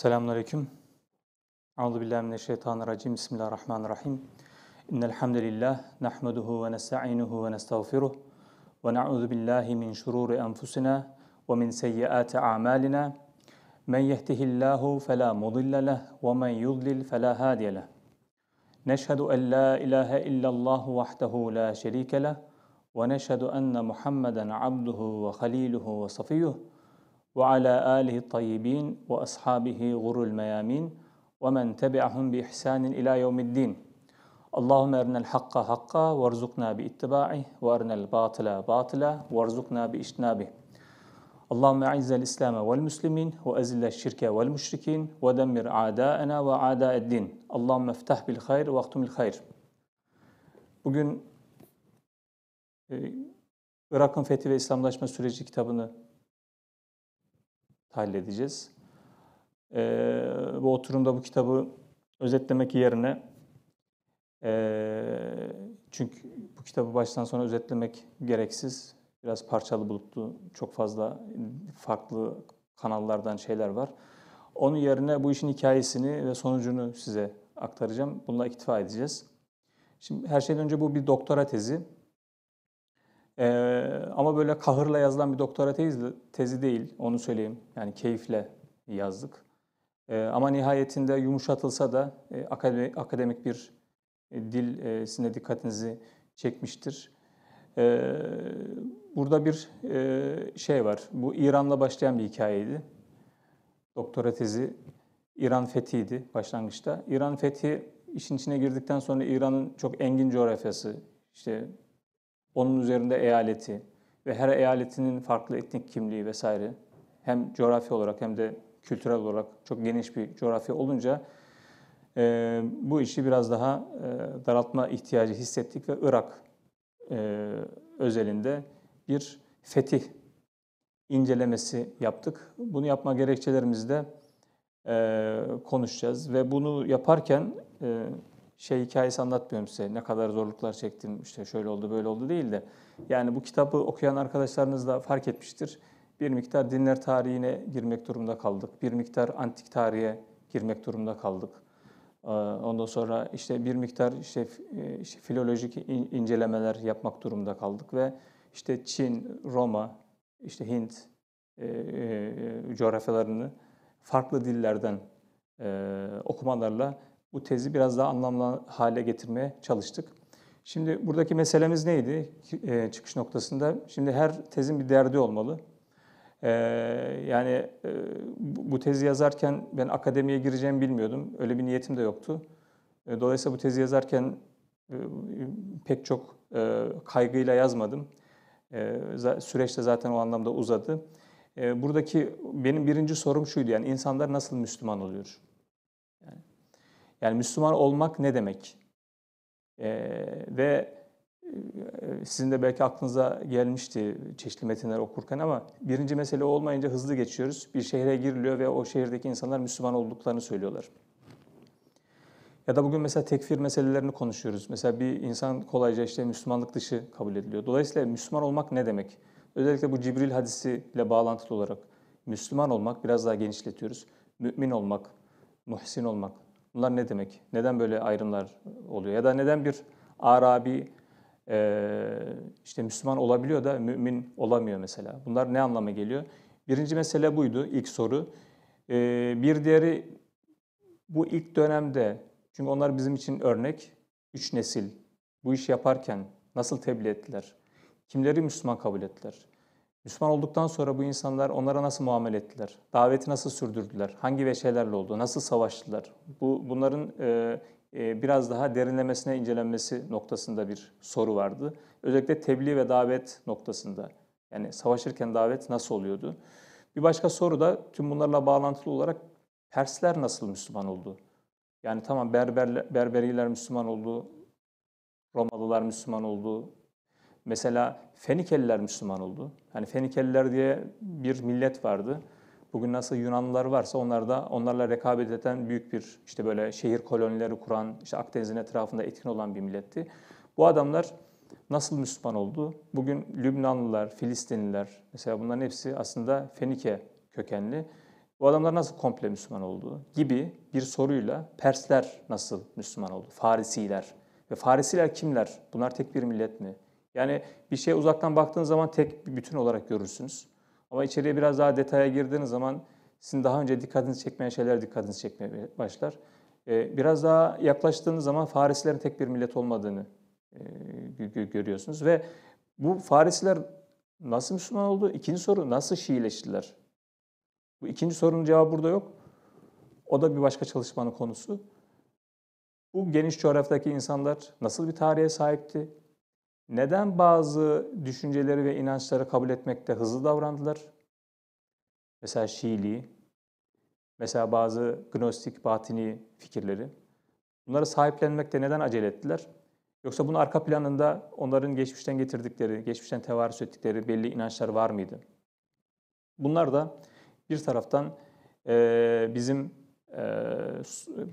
Selamünaleyküm. Euzu billahi mineşşeytanirracim. Bismillahirrahmanirrahim. İnnel hamdelellah nahmeduhu ve nestainuhu ve nestağfiruh ve na'udzu billahi min şururi enfusina ve min seyyiati a'malina. Men yehdihillahu fela mudille leh ve men yudlil fela hadiye leh. Neşhedü en la ilahe illallah vahdehu la şerike leh ve neşhedü enne Muhammeden abduhu ve haliluhu ve safiyuhu. وعلى آله الطيبين وأصحابه غر الميامين ومن تبعهم بإحسان إلى يوم الدين اللهم أرنا الحق حقا وارزقنا باتباعه وأرنا الباطل باطلا وارزقنا باجتنابه اللهم أعز الإسلام والمسلمين وأزل الشرك والمشركين ودمر أعداءنا وأعداء الدين اللهم افتح بالخير واختم الخير Bugün e, Irak'ın Fethi ve İslamlaşma Süreci kitabını halledeceğiz. E, bu oturumda bu kitabı özetlemek yerine e, çünkü bu kitabı baştan sona özetlemek gereksiz. Biraz parçalı bulutlu, çok fazla farklı kanallardan şeyler var. Onun yerine bu işin hikayesini ve sonucunu size aktaracağım. Bununla iktifa edeceğiz. Şimdi her şeyden önce bu bir doktora tezi. Ee, ama böyle kahırla yazılan bir doktora tezi, tezi değil, onu söyleyeyim. Yani keyifle yazdık. Ee, ama nihayetinde yumuşatılsa da e, akademik, akademik bir e, dil e, sizin de dikkatinizi çekmiştir. Ee, burada bir e, şey var. Bu İran'la başlayan bir hikayeydi. Doktora tezi İran fethiydi başlangıçta. İran fethi işin içine girdikten sonra İran'ın çok engin coğrafyası, işte onun üzerinde eyaleti ve her eyaletinin farklı etnik kimliği vesaire hem coğrafi olarak hem de kültürel olarak çok geniş bir coğrafya olunca e, bu işi biraz daha e, daraltma ihtiyacı hissettik ve Irak e, özelinde bir fetih incelemesi yaptık. Bunu yapma gerekçelerimizde e, konuşacağız ve bunu yaparken e, şey hikayesi anlatmıyorum size. Ne kadar zorluklar çektim işte şöyle oldu böyle oldu değil de. Yani bu kitabı okuyan arkadaşlarınız da fark etmiştir. Bir miktar dinler tarihine girmek durumunda kaldık. Bir miktar antik tarihe girmek durumunda kaldık. Ee, ondan sonra işte bir miktar işte, e, işte filolojik incelemeler yapmak durumunda kaldık ve işte Çin, Roma, işte Hint e, e coğrafyalarını farklı dillerden e, okumalarla bu tezi biraz daha anlamlı hale getirmeye çalıştık. Şimdi buradaki meselemiz neydi e, çıkış noktasında? Şimdi her tezin bir derdi olmalı. E, yani e, bu tezi yazarken ben akademiye gireceğimi bilmiyordum. Öyle bir niyetim de yoktu. dolayısıyla bu tezi yazarken pek çok kaygıyla yazmadım. Süreç de zaten o anlamda uzadı. buradaki benim birinci sorum şuydu yani insanlar nasıl Müslüman oluyor? Yani Müslüman olmak ne demek? Ee, ve e, sizin de belki aklınıza gelmişti çeşitli metinler okurken ama birinci mesele olmayınca hızlı geçiyoruz. Bir şehre giriliyor ve o şehirdeki insanlar Müslüman olduklarını söylüyorlar. Ya da bugün mesela tekfir meselelerini konuşuyoruz. Mesela bir insan kolayca işte Müslümanlık dışı kabul ediliyor. Dolayısıyla Müslüman olmak ne demek? Özellikle bu Cibril hadisiyle bağlantılı olarak Müslüman olmak biraz daha genişletiyoruz. Mümin olmak, muhsin olmak, Bunlar ne demek? Neden böyle ayrımlar oluyor? Ya da neden bir Arabi e, işte Müslüman olabiliyor da mümin olamıyor mesela? Bunlar ne anlama geliyor? Birinci mesele buydu ilk soru. E, bir diğeri bu ilk dönemde çünkü onlar bizim için örnek. Üç nesil bu iş yaparken nasıl tebliğ ettiler? Kimleri Müslüman kabul ettiler? Müslüman olduktan sonra bu insanlar onlara nasıl muamele ettiler? Daveti nasıl sürdürdüler? Hangi veşelerle oldu? Nasıl savaştılar? Bu bunların e, e, biraz daha derinlemesine incelenmesi noktasında bir soru vardı. Özellikle tebliğ ve davet noktasında. Yani savaşırken davet nasıl oluyordu? Bir başka soru da tüm bunlarla bağlantılı olarak Persler nasıl Müslüman oldu? Yani tamam Berberler, Berberiler Müslüman oldu, Romalılar Müslüman oldu. Mesela Fenikeliler Müslüman oldu. Yani Fenikeliler diye bir millet vardı. Bugün nasıl Yunanlılar varsa onlar da onlarla rekabet eden büyük bir işte böyle şehir kolonileri kuran, işte Akdeniz'in etrafında etkin olan bir milletti. Bu adamlar nasıl Müslüman oldu? Bugün Lübnanlılar, Filistinliler mesela bunların hepsi aslında Fenike kökenli. Bu adamlar nasıl komple Müslüman oldu gibi bir soruyla Persler nasıl Müslüman oldu? Farisiler ve Farisiler kimler? Bunlar tek bir millet mi? Yani bir şeye uzaktan baktığınız zaman tek bir bütün olarak görürsünüz. Ama içeriye biraz daha detaya girdiğiniz zaman sizin daha önce dikkatinizi çekmeyen şeyler dikkatinizi çekmeye başlar. Ee, biraz daha yaklaştığınız zaman Farisilerin tek bir millet olmadığını e, görüyorsunuz. Ve bu Farisiler nasıl Müslüman oldu? İkinci soru nasıl Şiileştiler? Bu ikinci sorunun cevabı burada yok. O da bir başka çalışmanın konusu. Bu geniş coğrafyadaki insanlar nasıl bir tarihe sahipti? Neden bazı düşünceleri ve inançları kabul etmekte hızlı davrandılar? Mesela Şiiliği, mesela bazı gnostik, batini fikirleri. Bunları sahiplenmekte neden acele ettiler? Yoksa bunun arka planında onların geçmişten getirdikleri, geçmişten tevarüs ettikleri belli inançlar var mıydı? Bunlar da bir taraftan e, bizim e,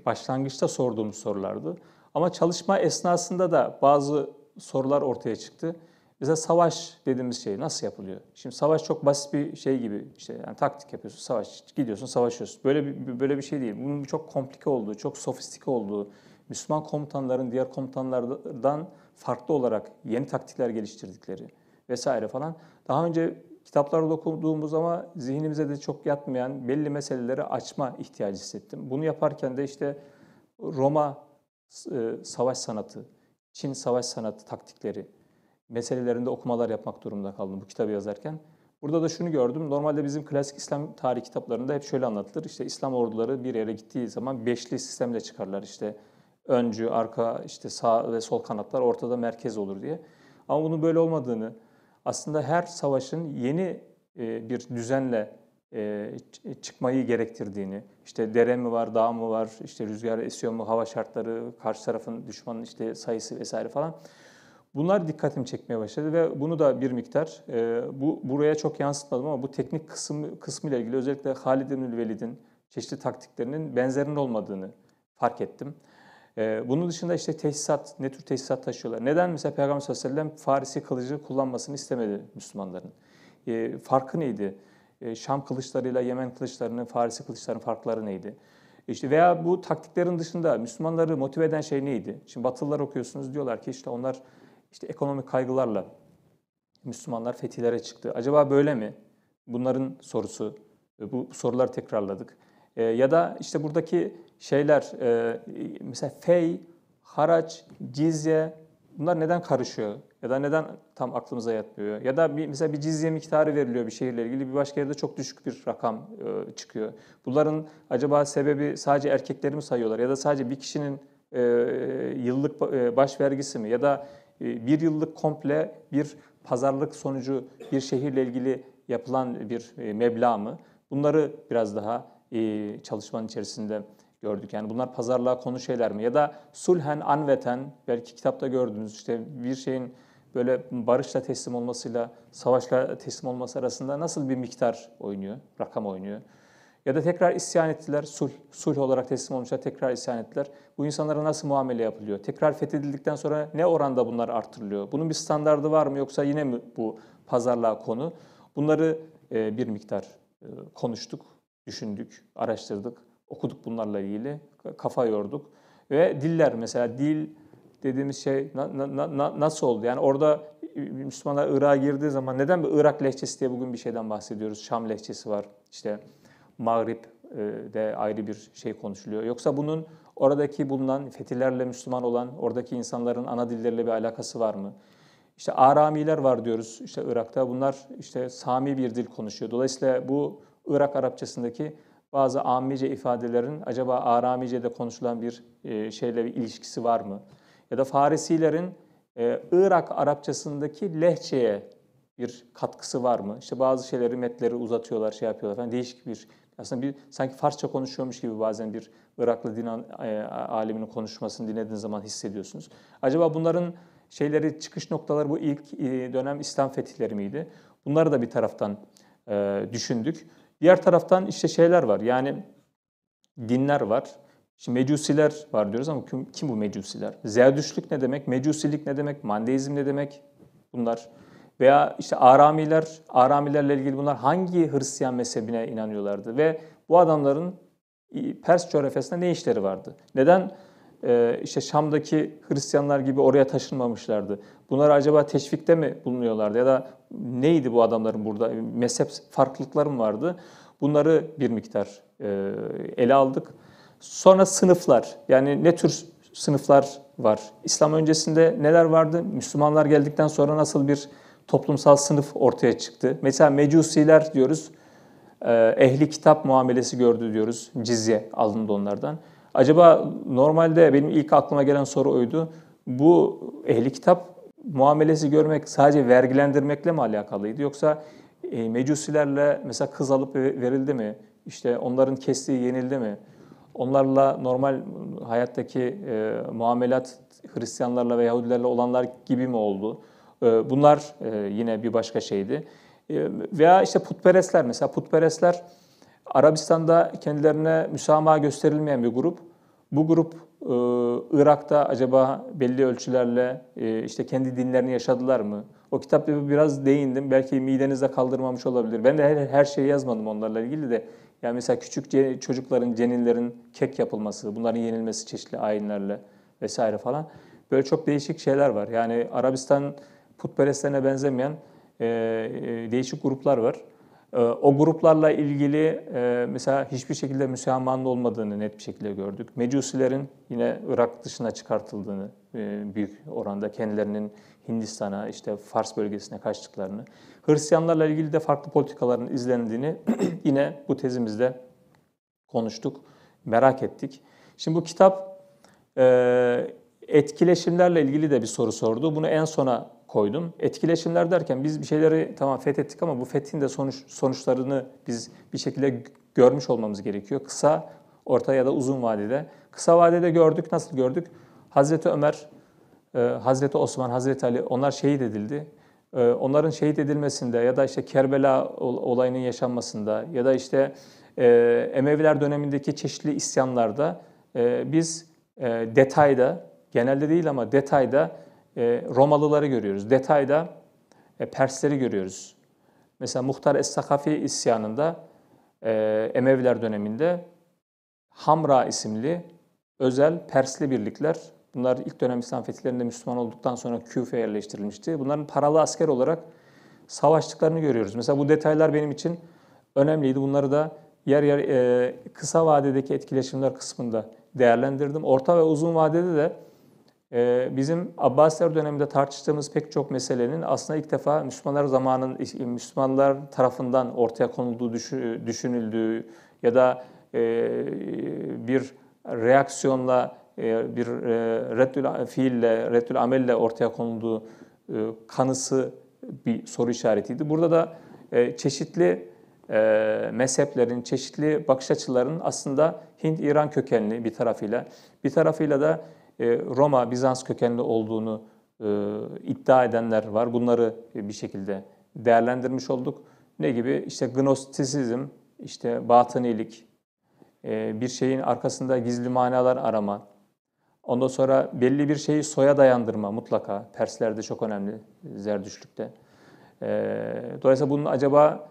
başlangıçta sorduğumuz sorulardı. Ama çalışma esnasında da bazı sorular ortaya çıktı. Mesela savaş dediğimiz şey nasıl yapılıyor? Şimdi savaş çok basit bir şey gibi işte yani taktik yapıyorsun, savaş gidiyorsun, savaşıyorsun. Böyle bir böyle bir şey değil. Bunun çok komplike olduğu, çok sofistike olduğu, Müslüman komutanların diğer komutanlardan farklı olarak yeni taktikler geliştirdikleri vesaire falan. Daha önce kitaplarda okuduğumuz ama zihnimize de çok yatmayan belli meseleleri açma ihtiyacı hissettim. Bunu yaparken de işte Roma e, savaş sanatı Çin savaş sanatı taktikleri meselelerinde okumalar yapmak durumunda kaldım bu kitabı yazarken. Burada da şunu gördüm. Normalde bizim klasik İslam tarih kitaplarında hep şöyle anlatılır. İşte İslam orduları bir yere gittiği zaman beşli sistemle çıkarlar. İşte öncü, arka, işte sağ ve sol kanatlar ortada merkez olur diye. Ama bunun böyle olmadığını, aslında her savaşın yeni e, bir düzenle e, e, çıkmayı gerektirdiğini, işte dere mi var, dağ mı var, işte rüzgar esiyor mu, hava şartları, karşı tarafın düşmanın işte sayısı vesaire falan. Bunlar dikkatimi çekmeye başladı ve bunu da bir miktar e, bu buraya çok yansıtmadım ama bu teknik kısım kısmı ile ilgili özellikle Halid bin Velid'in çeşitli taktiklerinin benzerinin olmadığını fark ettim. bunun dışında işte tesisat, ne tür tesisat taşıyorlar? Neden mesela Peygamber sallallahu aleyhi ve sellem Farisi kılıcı kullanmasını istemedi Müslümanların? E, farkı neydi? E, Şam kılıçlarıyla Yemen kılıçlarının, Farisi kılıçlarının farkları neydi? İşte veya bu taktiklerin dışında Müslümanları motive eden şey neydi? Şimdi Batılılar okuyorsunuz diyorlar ki işte onlar işte ekonomik kaygılarla Müslümanlar fetihlere çıktı. Acaba böyle mi? Bunların sorusu. E, bu sorular tekrarladık. E, ya da işte buradaki şeyler mesela fey, haraç, cizye, bunlar neden karışıyor? Ya da neden tam aklımıza yatmıyor? Ya da bir, mesela bir cizye miktarı veriliyor bir şehirle ilgili bir başka yerde çok düşük bir rakam e, çıkıyor. Bunların acaba sebebi sadece erkekleri mi sayıyorlar ya da sadece bir kişinin e, yıllık e, baş vergisi mi ya da e, bir yıllık komple bir pazarlık sonucu bir şehirle ilgili yapılan bir e, meblağ mı? Bunları biraz daha e, çalışmanın içerisinde gördük. Yani bunlar pazarlığa konu şeyler mi? Ya da sulhen anveten belki kitapta gördünüz işte bir şeyin böyle barışla teslim olmasıyla savaşla teslim olması arasında nasıl bir miktar oynuyor, rakam oynuyor. Ya da tekrar isyan ettiler, sulh, sulh olarak teslim olmuşlar, tekrar isyan ettiler. Bu insanlara nasıl muamele yapılıyor? Tekrar fethedildikten sonra ne oranda bunlar artırılıyor? Bunun bir standardı var mı yoksa yine mi bu pazarlığa konu? Bunları e, bir miktar e, konuştuk, düşündük, araştırdık okuduk bunlarla ilgili, kafa yorduk. Ve diller mesela dil dediğimiz şey na, na, na, nasıl oldu? Yani orada Müslümanlar Irak'a girdiği zaman neden bir Irak lehçesi diye bugün bir şeyden bahsediyoruz? Şam lehçesi var, işte Mağrib ıı, de ayrı bir şey konuşuluyor. Yoksa bunun oradaki bulunan fetihlerle Müslüman olan oradaki insanların ana dilleriyle bir alakası var mı? İşte Aramiler var diyoruz işte Irak'ta. Bunlar işte Sami bir dil konuşuyor. Dolayısıyla bu Irak Arapçasındaki bazı amice ifadelerin acaba Aramice'de konuşulan bir e, şeyle bir ilişkisi var mı? Ya da Farisilerin e, Irak Arapçasındaki lehçeye bir katkısı var mı? İşte bazı şeyleri metleri uzatıyorlar, şey yapıyorlar falan. Değişik bir aslında bir sanki Farsça konuşuyormuş gibi bazen bir Iraklı din e, aliminin konuşmasını dinlediğiniz zaman hissediyorsunuz. Acaba bunların şeyleri çıkış noktaları bu ilk dönem İslam fetihleri miydi? Bunları da bir taraftan düşündük. Diğer taraftan işte şeyler var. Yani dinler var. Şimdi mecusiler var diyoruz ama kim, kim bu mecusiler? Zerdüştlük ne demek? Mecusilik ne demek? Mandeizm ne demek? Bunlar veya işte Aramiler, Aramilerle ilgili bunlar hangi Hristiyan mezhebine inanıyorlardı ve bu adamların Pers coğrafyasında ne işleri vardı? Neden ee, işte Şam'daki Hristiyanlar gibi oraya taşınmamışlardı? Bunlar acaba teşvikte mi bulunuyorlardı ya da neydi bu adamların burada? Mezhep farklılıkları mı vardı? Bunları bir miktar e, ele aldık. Sonra sınıflar, yani ne tür sınıflar var? İslam öncesinde neler vardı? Müslümanlar geldikten sonra nasıl bir toplumsal sınıf ortaya çıktı? Mesela mecusiler diyoruz, e, ehli kitap muamelesi gördü diyoruz, cizye alındı onlardan. Acaba normalde benim ilk aklıma gelen soru oydu, bu ehli kitap muamelesi görmek sadece vergilendirmekle mi alakalıydı? Yoksa e, mecusilerle mesela kız alıp verildi mi? İşte onların kestiği yenildi mi? Onlarla normal hayattaki e, muamelat Hristiyanlarla ve Yahudilerle olanlar gibi mi oldu? E, bunlar e, yine bir başka şeydi. E, veya işte putperestler mesela putperestler Arabistan'da kendilerine müsamaha gösterilmeyen bir grup. Bu grup ee, Irak'ta acaba belli ölçülerle e, işte kendi dinlerini yaşadılar mı? O kitapta biraz değindim. Belki midenizde kaldırmamış olabilir. Ben de her, her şeyi yazmadım onlarla ilgili de. Yani mesela küçük çocukların, ceninlerin kek yapılması, bunların yenilmesi çeşitli ayinlerle vesaire falan. Böyle çok değişik şeyler var. Yani Arabistan putperestlerine benzemeyen e, e, değişik gruplar var. Ee, o gruplarla ilgili e, mesela hiçbir şekilde Müslümanlığın olmadığını net bir şekilde gördük. Mecusilerin yine Irak dışına çıkartıldığını e, büyük oranda kendilerinin Hindistan'a, işte Fars bölgesine kaçtıklarını, Hristiyanlarla ilgili de farklı politikaların izlendiğini yine bu tezimizde konuştuk, merak ettik. Şimdi bu kitap e, etkileşimlerle ilgili de bir soru sordu. Bunu en sona koydum. Etkileşimler derken biz bir şeyleri tamam fethettik ama bu fethin de sonuç, sonuçlarını biz bir şekilde görmüş olmamız gerekiyor. Kısa, orta ya da uzun vadede. Kısa vadede gördük. Nasıl gördük? Hazreti Ömer, e, Hazreti Osman, Hazreti Ali onlar şehit edildi. E, onların şehit edilmesinde ya da işte Kerbela olayının yaşanmasında ya da işte e, Emeviler dönemindeki çeşitli isyanlarda e, biz e, detayda, genelde değil ama detayda e, Romalıları görüyoruz. Detayda e, Persleri görüyoruz. Mesela Muhtar Es-Sakafi isyanında e, Emeviler döneminde Hamra isimli özel Persli birlikler, bunlar ilk dönem İslam fetihlerinde Müslüman olduktan sonra Küfe'ye yerleştirilmişti. Bunların paralı asker olarak savaştıklarını görüyoruz. Mesela bu detaylar benim için önemliydi. Bunları da yer yer kısa vadedeki etkileşimler kısmında değerlendirdim. Orta ve uzun vadede de ee, bizim Abbasiler döneminde tartıştığımız pek çok meselenin aslında ilk defa Müslümanlar zamanın Müslümanlar tarafından ortaya konulduğu düşünüldüğü ya da e, bir reaksiyonla e, bir e, reddül fiille, reddül amelle ortaya konulduğu kanısı bir soru işaretiydi. Burada da çeşitli mezheplerin, çeşitli bakış açılarının aslında Hint-İran kökenli bir tarafıyla, bir tarafıyla da e, Roma, Bizans kökenli olduğunu e, iddia edenler var. Bunları e, bir şekilde değerlendirmiş olduk. Ne gibi? İşte gnostisizm, işte batınilik, bir şeyin arkasında gizli manalar arama, ondan sonra belli bir şeyi soya dayandırma mutlaka. Perslerde çok önemli, Zerdüştlük'te. Dolayısıyla bunun acaba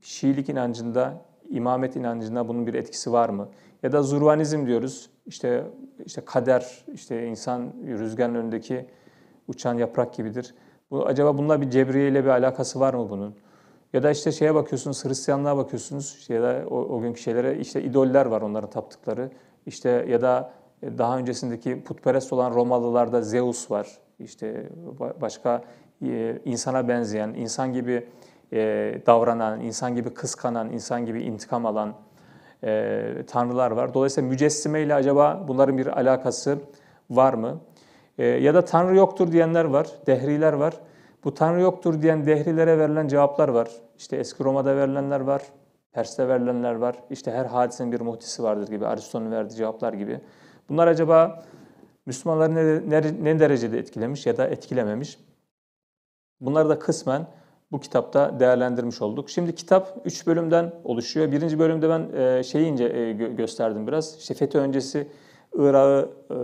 Şiilik inancında, imamet inancında bunun bir etkisi var mı? Ya da zurvanizm diyoruz işte işte kader, işte insan rüzgarın önündeki uçan yaprak gibidir. Bu, acaba bununla bir cebriye ile bir alakası var mı bunun? Ya da işte şeye bakıyorsunuz, Hristiyanlığa bakıyorsunuz işte ya da o, o günkü şeylere işte idoller var onların taptıkları. İşte ya da e, daha öncesindeki putperest olan Romalılarda Zeus var. İşte başka e, insana benzeyen, insan gibi e, davranan, insan gibi kıskanan, insan gibi intikam alan, e, tanrılar var. Dolayısıyla mücessime ile acaba bunların bir alakası var mı? E, ya da tanrı yoktur diyenler var, dehriler var. Bu tanrı yoktur diyen dehrilere verilen cevaplar var. İşte eski Roma'da verilenler var, Pers'te verilenler var. İşte her hadisenin bir muhtisi vardır gibi, Aristo'nun verdiği cevaplar gibi. Bunlar acaba Müslümanları ne, ne, ne derecede etkilemiş ya da etkilememiş? Bunlar da kısmen bu kitapta değerlendirmiş olduk. Şimdi kitap 3 bölümden oluşuyor. Birinci bölümde ben e, şeyi ince e, gösterdim biraz. İşte FETÖ öncesi Irak'ı e,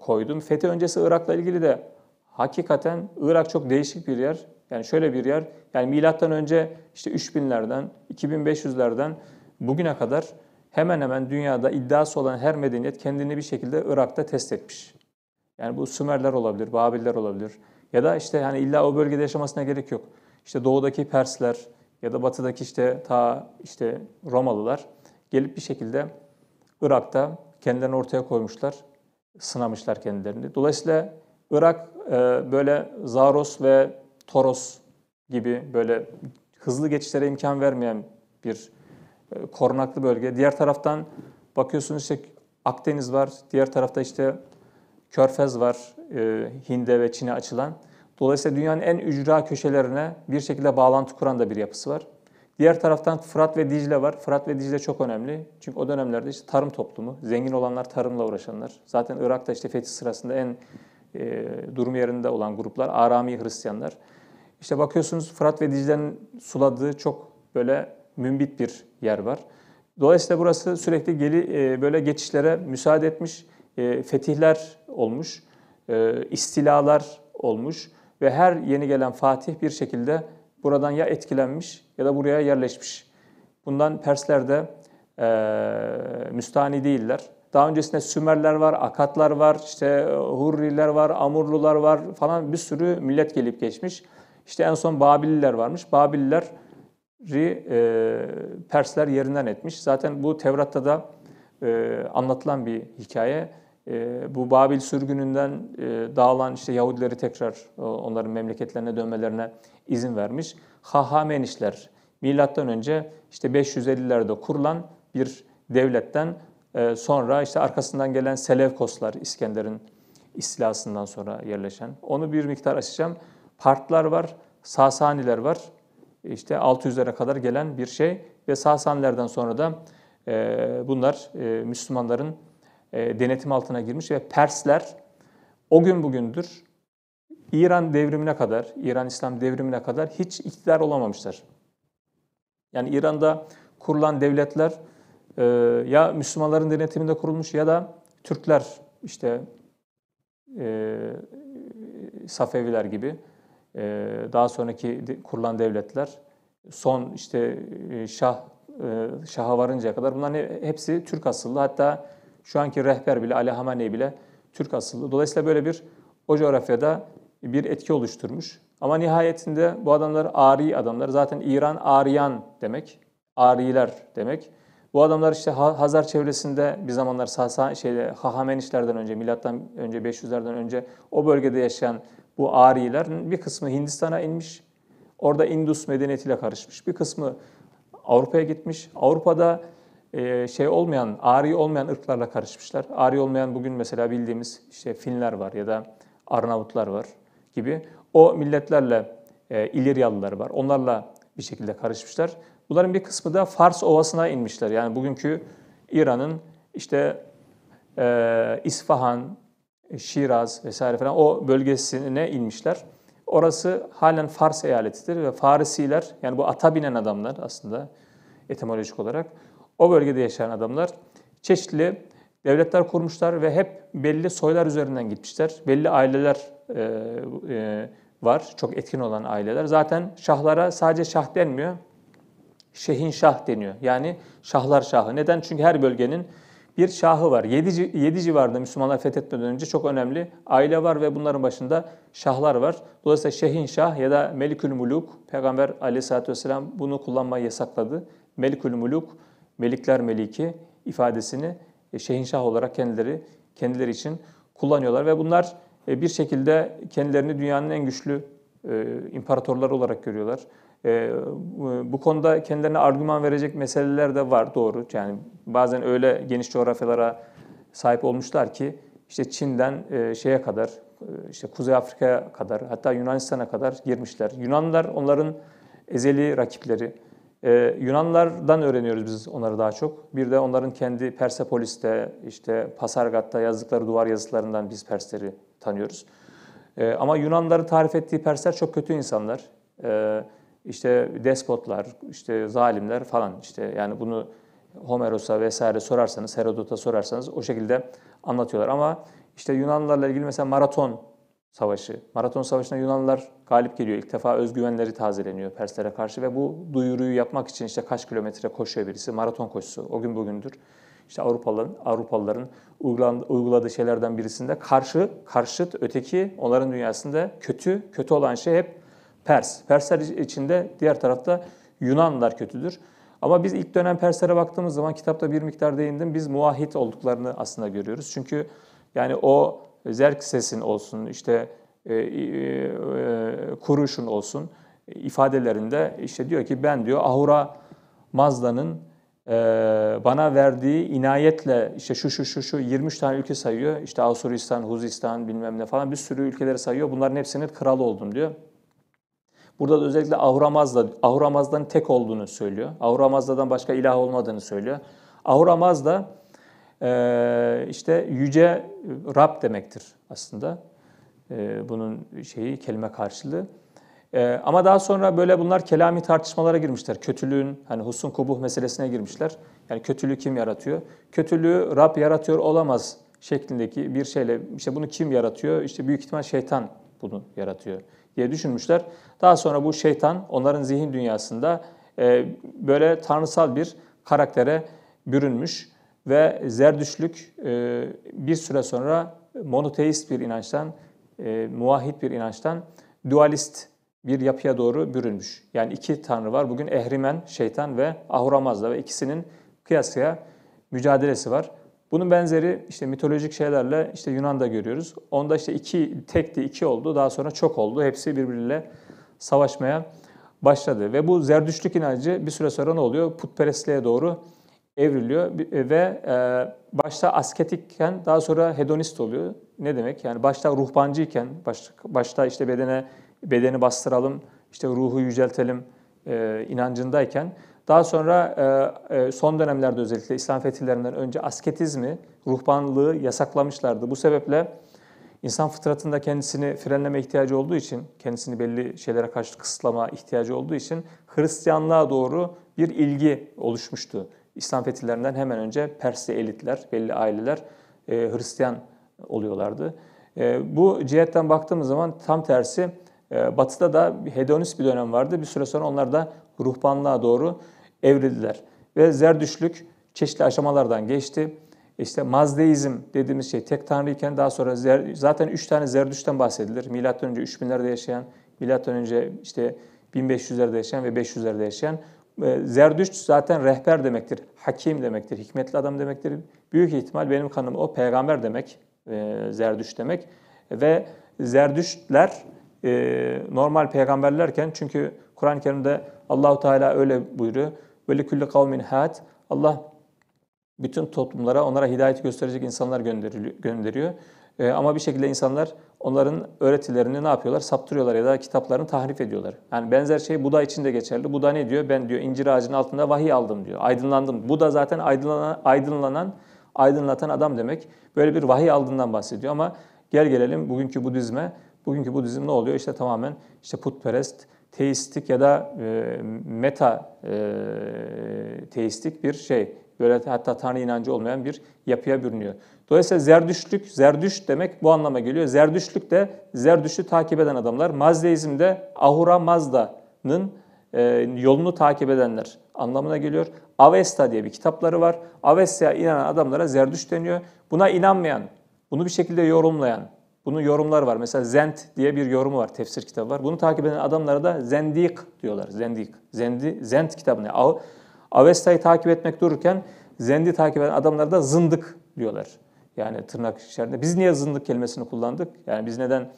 koydum. FETÖ öncesi Irak'la ilgili de hakikaten Irak çok değişik bir yer. Yani şöyle bir yer. Yani milattan önce işte 3000'lerden, 2500'lerden bugüne kadar hemen hemen dünyada iddiası olan her medeniyet kendini bir şekilde Irak'ta test etmiş. Yani bu Sümerler olabilir, Babiller olabilir. Ya da işte hani illa o bölgede yaşamasına gerek yok işte doğudaki Persler ya da batıdaki işte ta işte Romalılar gelip bir şekilde Irak'ta kendilerini ortaya koymuşlar, sınamışlar kendilerini. Dolayısıyla Irak e, böyle Zaros ve Toros gibi böyle hızlı geçişlere imkan vermeyen bir e, korunaklı bölge. Diğer taraftan bakıyorsunuz işte Akdeniz var, diğer tarafta işte Körfez var, e, Hind'e ve Çin'e açılan. Dolayısıyla dünyanın en ücra köşelerine bir şekilde bağlantı kuran da bir yapısı var. Diğer taraftan Fırat ve Dicle var. Fırat ve Dicle çok önemli. Çünkü o dönemlerde işte tarım toplumu, zengin olanlar tarımla uğraşanlar. Zaten Irak'ta işte fethi sırasında en e, durum yerinde olan gruplar Arami Hristiyanlar. İşte bakıyorsunuz Fırat ve Dicle'nin suladığı çok böyle mümbit bir yer var. Dolayısıyla burası sürekli geli, e, böyle geçişlere müsaade etmiş, e, fetihler olmuş, e, istilalar olmuş. Ve her yeni gelen fatih bir şekilde buradan ya etkilenmiş ya da buraya yerleşmiş. Bundan Persler de e, müstahni değiller. Daha öncesinde Sümerler var, Akatlar var, işte Hurriler var, Amurlular var falan bir sürü millet gelip geçmiş. İşte en son Babililer varmış. Babililer e, Persler yerinden etmiş. Zaten bu Tevrat'ta da e, anlatılan bir hikaye. Ee, bu Babil sürgününden e, dağılan işte Yahudileri tekrar e, onların memleketlerine dönmelerine izin vermiş. Hahamenişler milattan önce işte 550'lerde kurulan bir devletten e, sonra işte arkasından gelen Selevkoslar İskender'in istilasından sonra yerleşen. Onu bir miktar açacağım. Partlar var, Sasaniler var. İşte 600'lere kadar gelen bir şey ve Sasanilerden sonra da bunlar Müslümanların e, denetim altına girmiş ve Persler o gün bugündür İran devrimine kadar, İran İslam devrimine kadar hiç iktidar olamamışlar. Yani İran'da kurulan devletler e, ya Müslümanların denetiminde kurulmuş ya da Türkler işte e, Safeviler gibi daha sonraki kurulan devletler son işte Şah Şah'a varıncaya kadar bunların hepsi Türk asıllı hatta şu anki rehber bile, Ali Hamaney bile Türk asıllı. Dolayısıyla böyle bir o coğrafyada bir etki oluşturmuş. Ama nihayetinde bu adamlar Ari adamlar. Zaten İran Aryan demek. Ariler demek. Bu adamlar işte Hazar çevresinde bir zamanlar Sasa, şeyde, Hahamenişlerden önce, milattan önce 500'lerden önce o bölgede yaşayan bu Ariler bir kısmı Hindistan'a inmiş. Orada Indus medeniyetiyle karışmış. Bir kısmı Avrupa'ya gitmiş. Avrupa'da ee, şey olmayan, ari olmayan ırklarla karışmışlar. Ari olmayan bugün mesela bildiğimiz işte Finler var ya da Arnavutlar var gibi. O milletlerle e, İliryalılar var. Onlarla bir şekilde karışmışlar. Bunların bir kısmı da Fars Ovası'na inmişler. Yani bugünkü İran'ın işte e, İsfahan, Şiraz vesaire falan o bölgesine inmişler. Orası halen Fars eyaletidir ve Farisiler yani bu ata binen adamlar aslında etimolojik olarak o bölgede yaşayan adamlar çeşitli devletler kurmuşlar ve hep belli soylar üzerinden gitmişler. Belli aileler e, e, var, çok etkin olan aileler. Zaten şahlara sadece şah denmiyor, şehin şah deniyor. Yani şahlar şahı. Neden? Çünkü her bölgenin bir şahı var. Yedi 7 civarında Müslümanlar fethetmeden önce çok önemli aile var ve bunların başında şahlar var. Dolayısıyla Şehin Şah ya da Melikül Muluk, Peygamber aleyhissalatü vesselam bunu kullanmayı yasakladı. Melikül Muluk, melikler meliki ifadesini e, şehinşah olarak kendileri kendileri için kullanıyorlar ve bunlar e, bir şekilde kendilerini dünyanın en güçlü e, imparatorları olarak görüyorlar. Bu konuda kendilerine argüman verecek meseleler de var doğru. Yani bazen öyle geniş coğrafyalara sahip olmuşlar ki işte Çin'den şeye kadar, işte Kuzey Afrika'ya kadar hatta Yunanistan'a kadar girmişler. Yunanlar onların ezeli rakipleri. Ee, Yunanlardan öğreniyoruz biz onları daha çok. Bir de onların kendi Persepolis'te, işte Pasargat'ta yazdıkları duvar yazıtlarından biz Persleri tanıyoruz. Ee, ama Yunanları tarif ettiği Persler çok kötü insanlar. Ee, işte despotlar, işte zalimler falan işte yani bunu Homeros'a vesaire sorarsanız, Herodot'a sorarsanız o şekilde anlatıyorlar. Ama işte Yunanlarla ilgili mesela maraton Savaşı. Maraton Savaşı'na Yunanlılar galip geliyor. İlk defa özgüvenleri tazeleniyor Perslere karşı ve bu duyuruyu yapmak için işte kaç kilometre koşuyor birisi. Maraton koşusu. O gün bugündür. İşte Avrupalıların, Avrupalıların uyguladığı şeylerden birisinde karşı, karşıt, öteki onların dünyasında kötü, kötü olan şey hep Pers. Persler içinde diğer tarafta Yunanlar kötüdür. Ama biz ilk dönem Perslere baktığımız zaman kitapta bir miktar değindim. Biz muahit olduklarını aslında görüyoruz. Çünkü yani o Xerxes'in e, olsun, işte e, e, e, Kuruş'un olsun ifadelerinde işte diyor ki ben diyor Ahura Mazda'nın e, bana verdiği inayetle işte şu şu şu şu 23 tane ülke sayıyor. İşte Asuristan, Huzistan bilmem ne falan bir sürü ülkeleri sayıyor. Bunların hepsinin kral oldum diyor. Burada da özellikle Ahura Mazda, Ahura Mazda'nın tek olduğunu söylüyor. Ahura Mazda'dan başka ilah olmadığını söylüyor. Ahura Mazda ee, işte yüce Rab demektir aslında. Ee, bunun şeyi kelime karşılığı. Ee, ama daha sonra böyle bunlar kelami tartışmalara girmişler. Kötülüğün hani husun kubuh meselesine girmişler. Yani kötülüğü kim yaratıyor? Kötülüğü Rab yaratıyor olamaz şeklindeki bir şeyle işte bunu kim yaratıyor? İşte büyük ihtimal şeytan bunu yaratıyor diye düşünmüşler. Daha sonra bu şeytan onların zihin dünyasında e, böyle tanrısal bir karaktere bürünmüş. Ve Zerdüşlük e, bir süre sonra monoteist bir inançtan, e, muahit bir inançtan dualist bir yapıya doğru bürünmüş. Yani iki tanrı var. Bugün Ehrimen, şeytan ve Ahuramazda ve ikisinin kıyasıya mücadelesi var. Bunun benzeri işte mitolojik şeylerle işte Yunan'da görüyoruz. Onda işte iki tekti iki oldu. Daha sonra çok oldu. Hepsi birbiriyle savaşmaya başladı. Ve bu zerdüşlük inancı bir süre sonra ne oluyor? Putperestliğe doğru evriliyor e, ve e, başta asketikken daha sonra hedonist oluyor. Ne demek? Yani başta ruhbancıyken, başta işte bedene bedeni bastıralım, işte ruhu yüceltelim e, inancındayken daha sonra son dönemlerde özellikle İslam fetihlerinden önce asketizmi, ruhbanlığı yasaklamışlardı. Bu sebeple insan fıtratında kendisini frenleme ihtiyacı olduğu için, kendisini belli şeylere karşı kısıtlama ihtiyacı olduğu için Hristiyanlığa doğru bir ilgi oluşmuştu. İslam fetihlerinden hemen önce Persli elitler, belli aileler e, Hristiyan oluyorlardı. E, bu cihetten baktığımız zaman tam tersi e, batıda da hedonist bir dönem vardı. Bir süre sonra onlar da ruhbanlığa doğru evrildiler. Ve Zerdüşlük çeşitli aşamalardan geçti. İşte Mazdeizm dediğimiz şey tek tanrıyken daha sonra zer, zaten üç tane Zerdüş'ten bahsedilir. Milattan önce 3000'lerde yaşayan, milattan önce işte 1500'lerde yaşayan ve 500'lerde yaşayan e, Zerdüşt zaten rehber demektir, hakim demektir, hikmetli adam demektir. Büyük ihtimal benim kanım o peygamber demek, e, Zerdüşt demek. Ve Zerdüştler e, normal peygamberlerken çünkü Kur'an-ı Kerim'de Allahu Teala öyle buyuruyor. Böyle külli kavmin hat. Allah bütün toplumlara onlara hidayeti gösterecek insanlar gönderiyor. ama bir şekilde insanlar onların öğretilerini ne yapıyorlar? Saptırıyorlar ya da kitaplarını tahrif ediyorlar. Yani benzer şey Buda için de geçerli. Buda ne diyor? Ben diyor incir ağacının altında vahiy aldım diyor. Aydınlandım. Buda zaten aydınlanan, aydınlanan aydınlatan adam demek. Böyle bir vahiy aldığından bahsediyor ama gel gelelim bugünkü Budizme. Bugünkü Budizm ne oluyor? İşte tamamen işte putperest, teistik ya da e, meta e, teistik bir şey. Böyle hatta Tanrı inancı olmayan bir yapıya bürünüyor. Dolayısıyla Zerdüştlük, Zerdüşt demek bu anlama geliyor. Zerdüştlük de Zerdüşt'ü takip eden adamlar. Mazdeizm de Ahura Mazda'nın e, yolunu takip edenler anlamına geliyor. Avesta diye bir kitapları var. Avesta'ya inanan adamlara Zerdüşt deniyor. Buna inanmayan, bunu bir şekilde yorumlayan, bunun yorumlar var. Mesela Zend diye bir yorumu var, tefsir kitabı var. Bunu takip eden adamlara da Zendik diyorlar. Zendik. Zendi, Zend kitabını. Avesta'yı takip etmek dururken Zendi takip eden adamlara da zındık diyorlar. Yani tırnak içerisinde. Biz niye zındık kelimesini kullandık? Yani biz neden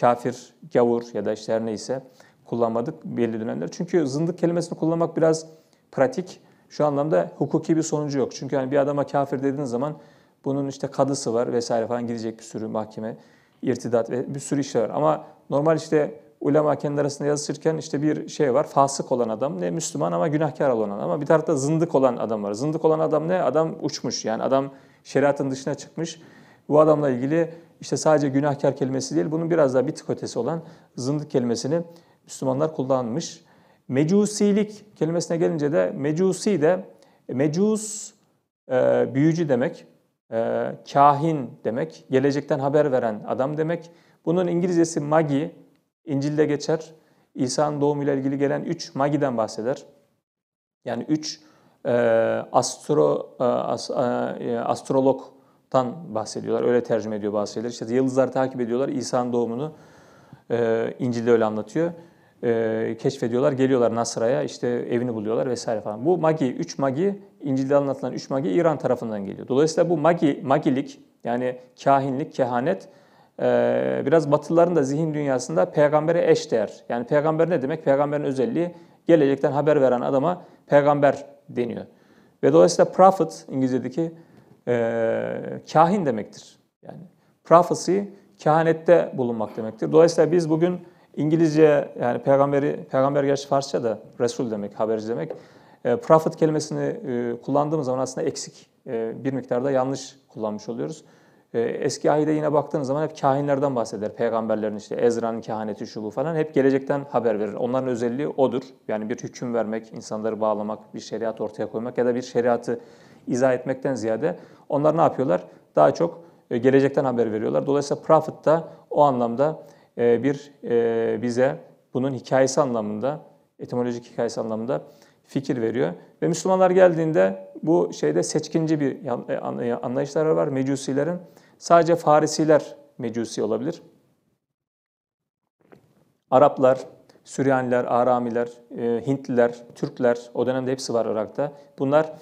kafir, gavur ya da işte her neyse kullanmadık belli dönemler. Çünkü zındık kelimesini kullanmak biraz pratik. Şu anlamda hukuki bir sonucu yok. Çünkü yani bir adama kafir dediğiniz zaman bunun işte kadısı var vesaire falan gidecek bir sürü mahkeme, irtidat ve bir sürü işler var. Ama normal işte ulema kendi arasında yazışırken işte bir şey var. Fasık olan adam ne? Müslüman ama günahkar olan adam. Ama bir tarafta zındık olan adam var. Zındık olan adam ne? Adam uçmuş yani adam şeriatın dışına çıkmış. Bu adamla ilgili işte sadece günahkar kelimesi değil, bunun biraz daha bir tık ötesi olan zındık kelimesini Müslümanlar kullanmış. Mecusilik kelimesine gelince de mecusi de mecus e, büyücü demek, e, kahin demek, gelecekten haber veren adam demek. Bunun İngilizcesi magi, İncil'de geçer. İsa'nın doğumuyla ilgili gelen üç magiden bahseder. Yani üç ee, astro e, e, astrologtan bahsediyorlar. Öyle tercüme ediyor bazı şeyler. İşte yıldızlar takip ediyorlar. İsa'nın doğumunu e, İncil'de öyle anlatıyor. keşfediyorlar, geliyorlar Nasra'ya, işte evini buluyorlar vesaire falan. Bu magi, üç magi, İncil'de anlatılan üç magi İran tarafından geliyor. Dolayısıyla bu magi, magilik yani kahinlik, kehanet biraz Batılıların da zihin dünyasında peygambere eş değer. Yani peygamber ne demek? Peygamberin özelliği gelecekten haber veren adama peygamber deniyor. Ve dolayısıyla prophet İngilizce'deki e, kahin demektir. Yani prophecy kehanette bulunmak demektir. Dolayısıyla biz bugün İngilizce yani peygamberi, peygamber gerçi Farsça da Resul demek, haberci demek. E, prophet kelimesini e, kullandığımız zaman aslında eksik, e, bir miktarda yanlış kullanmış oluyoruz. Ee, eski ayda yine baktığınız zaman hep kahinlerden bahseder. Peygamberlerin işte Ezra'nın kehaneti şu bu falan hep gelecekten haber verir. Onların özelliği odur. Yani bir hüküm vermek, insanları bağlamak, bir şeriat ortaya koymak ya da bir şeriatı izah etmekten ziyade onlar ne yapıyorlar? Daha çok e, gelecekten haber veriyorlar. Dolayısıyla prophet da o anlamda e, bir e, bize bunun hikayesi anlamında, etimolojik hikayesi anlamında fikir veriyor. Ve Müslümanlar geldiğinde bu şeyde seçkinci bir e, e, anlayışlar var Mecusilerin. Sadece Farisiler Mecusi olabilir. Araplar, Süryaniler, Aramiler, e, Hintliler, Türkler o dönemde hepsi var Irak'ta. Bunlar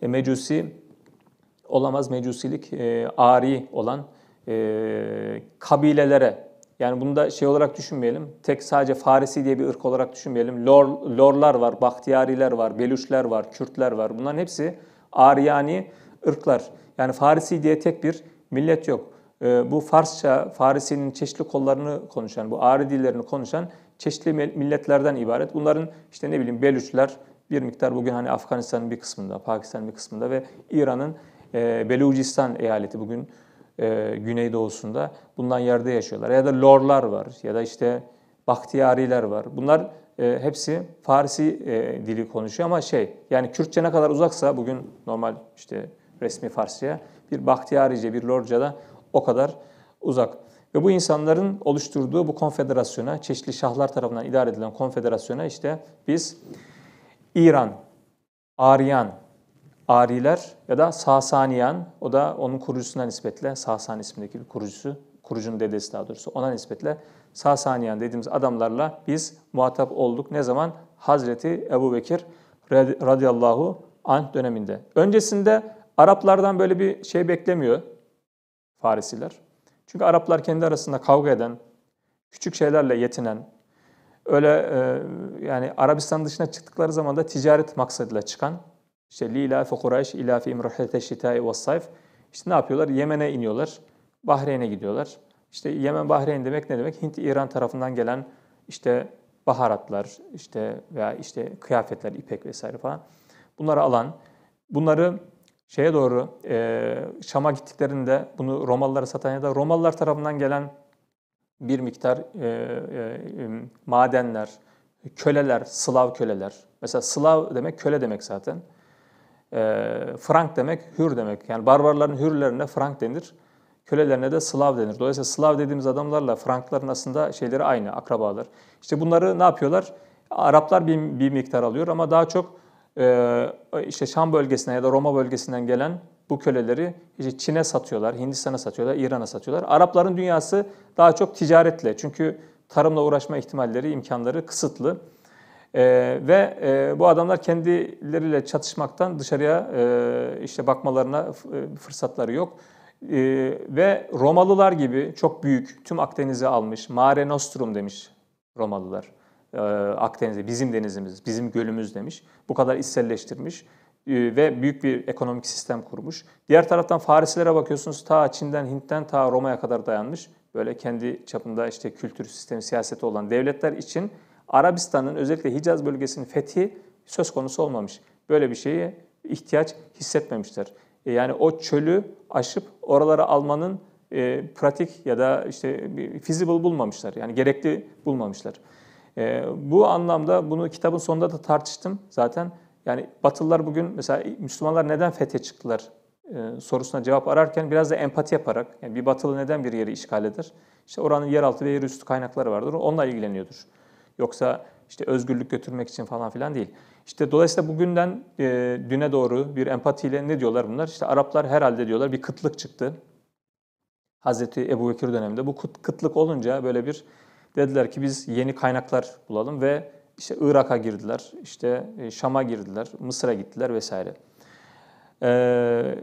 Mecusi olamaz, Mecusilik ari olan kabilelere yani bunu da şey olarak düşünmeyelim. Tek sadece Farisi diye bir ırk olarak düşünmeyelim. Lor, lorlar var, Bahtiyariler var, Belüşler var, Kürtler var. Bunların hepsi Aryani ırklar. Yani Farisi diye tek bir millet yok. Ee, bu Farsça, Farisi'nin çeşitli kollarını konuşan, bu Ari dillerini konuşan çeşitli milletlerden ibaret. Bunların işte ne bileyim Belüşler bir miktar bugün hani Afganistan'ın bir kısmında, Pakistan'ın bir kısmında ve İran'ın e, Belucistan eyaleti bugün e, güneydoğusunda bundan yerde yaşıyorlar. Ya da lorlar var ya da işte bahtiyariler var. Bunlar e, hepsi Farsi e, dili konuşuyor ama şey yani Kürtçe ne kadar uzaksa bugün normal işte resmi Farsiye bir bahtiyarice bir lorca da o kadar uzak. Ve bu insanların oluşturduğu bu konfederasyona, çeşitli şahlar tarafından idare edilen konfederasyona işte biz İran, Aryan, Ariler ya da Sasaniyan, o da onun kurucusuna nispetle, Sasan ismindeki bir kurucusu, kurucunun dedesi daha doğrusu, ona nispetle Sasaniyan dediğimiz adamlarla biz muhatap olduk. Ne zaman? Hazreti Ebu Bekir radıyallahu anh döneminde. Öncesinde Araplardan böyle bir şey beklemiyor Farisiler. Çünkü Araplar kendi arasında kavga eden, küçük şeylerle yetinen, öyle e, yani Arabistan dışına çıktıkları zaman da ticaret maksadıyla çıkan işte Lila fe Kureyş ila fi imrahete şitai ve sayf. İşte ne yapıyorlar? Yemen'e iniyorlar. Bahreyn'e gidiyorlar. İşte Yemen Bahreyn demek ne demek? Hint İran tarafından gelen işte baharatlar işte veya işte kıyafetler, ipek vesaire falan. Bunları alan, bunları şeye doğru e, Şam'a gittiklerinde bunu Romalılara satan ya da Romalılar tarafından gelen bir miktar e, e, madenler, köleler, Slav köleler. Mesela Slav demek köle demek zaten. Ee, Frank demek hür demek. Yani barbarların hürlerine Frank denir. Kölelerine de Slav denir. Dolayısıyla Slav dediğimiz adamlarla Frankların aslında şeyleri aynı, akrabalar. İşte bunları ne yapıyorlar? Araplar bir, bir miktar alıyor ama daha çok e, işte Şam bölgesine ya da Roma bölgesinden gelen bu köleleri işte Çin'e satıyorlar, Hindistan'a satıyorlar, İran'a satıyorlar. Arapların dünyası daha çok ticaretle çünkü tarımla uğraşma ihtimalleri, imkanları kısıtlı. E, ve e, bu adamlar kendileriyle çatışmaktan dışarıya e, işte bakmalarına e, fırsatları yok. E, ve Romalılar gibi çok büyük tüm Akdeniz'i almış. Mare Nostrum demiş Romalılar. E, ee, Akdeniz'e bizim denizimiz, bizim gölümüz demiş. Bu kadar içselleştirmiş e, ve büyük bir ekonomik sistem kurmuş. Diğer taraftan Farisilere bakıyorsunuz ta Çin'den, Hint'ten ta Roma'ya kadar dayanmış. Böyle kendi çapında işte kültür sistemi, siyaseti olan devletler için Arabistan'ın özellikle Hicaz bölgesinin fethi söz konusu olmamış. Böyle bir şeye ihtiyaç hissetmemişler. E, yani o çölü aşıp oralara almanın e, pratik ya da işte feasible bulmamışlar. Yani gerekli bulmamışlar. E, bu anlamda bunu kitabın sonunda da tartıştım zaten. Yani Batılılar bugün mesela Müslümanlar neden fethe çıktılar e, sorusuna cevap ararken biraz da empati yaparak yani bir Batılı neden bir yeri işgal eder? İşte oranın yeraltı ve yerüstü kaynakları vardır. Onunla ilgileniyordur. Yoksa işte özgürlük götürmek için falan filan değil. İşte dolayısıyla bugünden e, düne doğru bir empatiyle ne diyorlar bunlar? İşte Araplar herhalde diyorlar bir kıtlık çıktı. Hazreti Ebu Bekir döneminde bu kıtlık olunca böyle bir dediler ki biz yeni kaynaklar bulalım ve işte Irak'a girdiler, işte e, Şam'a girdiler, Mısır'a gittiler vesaire. Ee,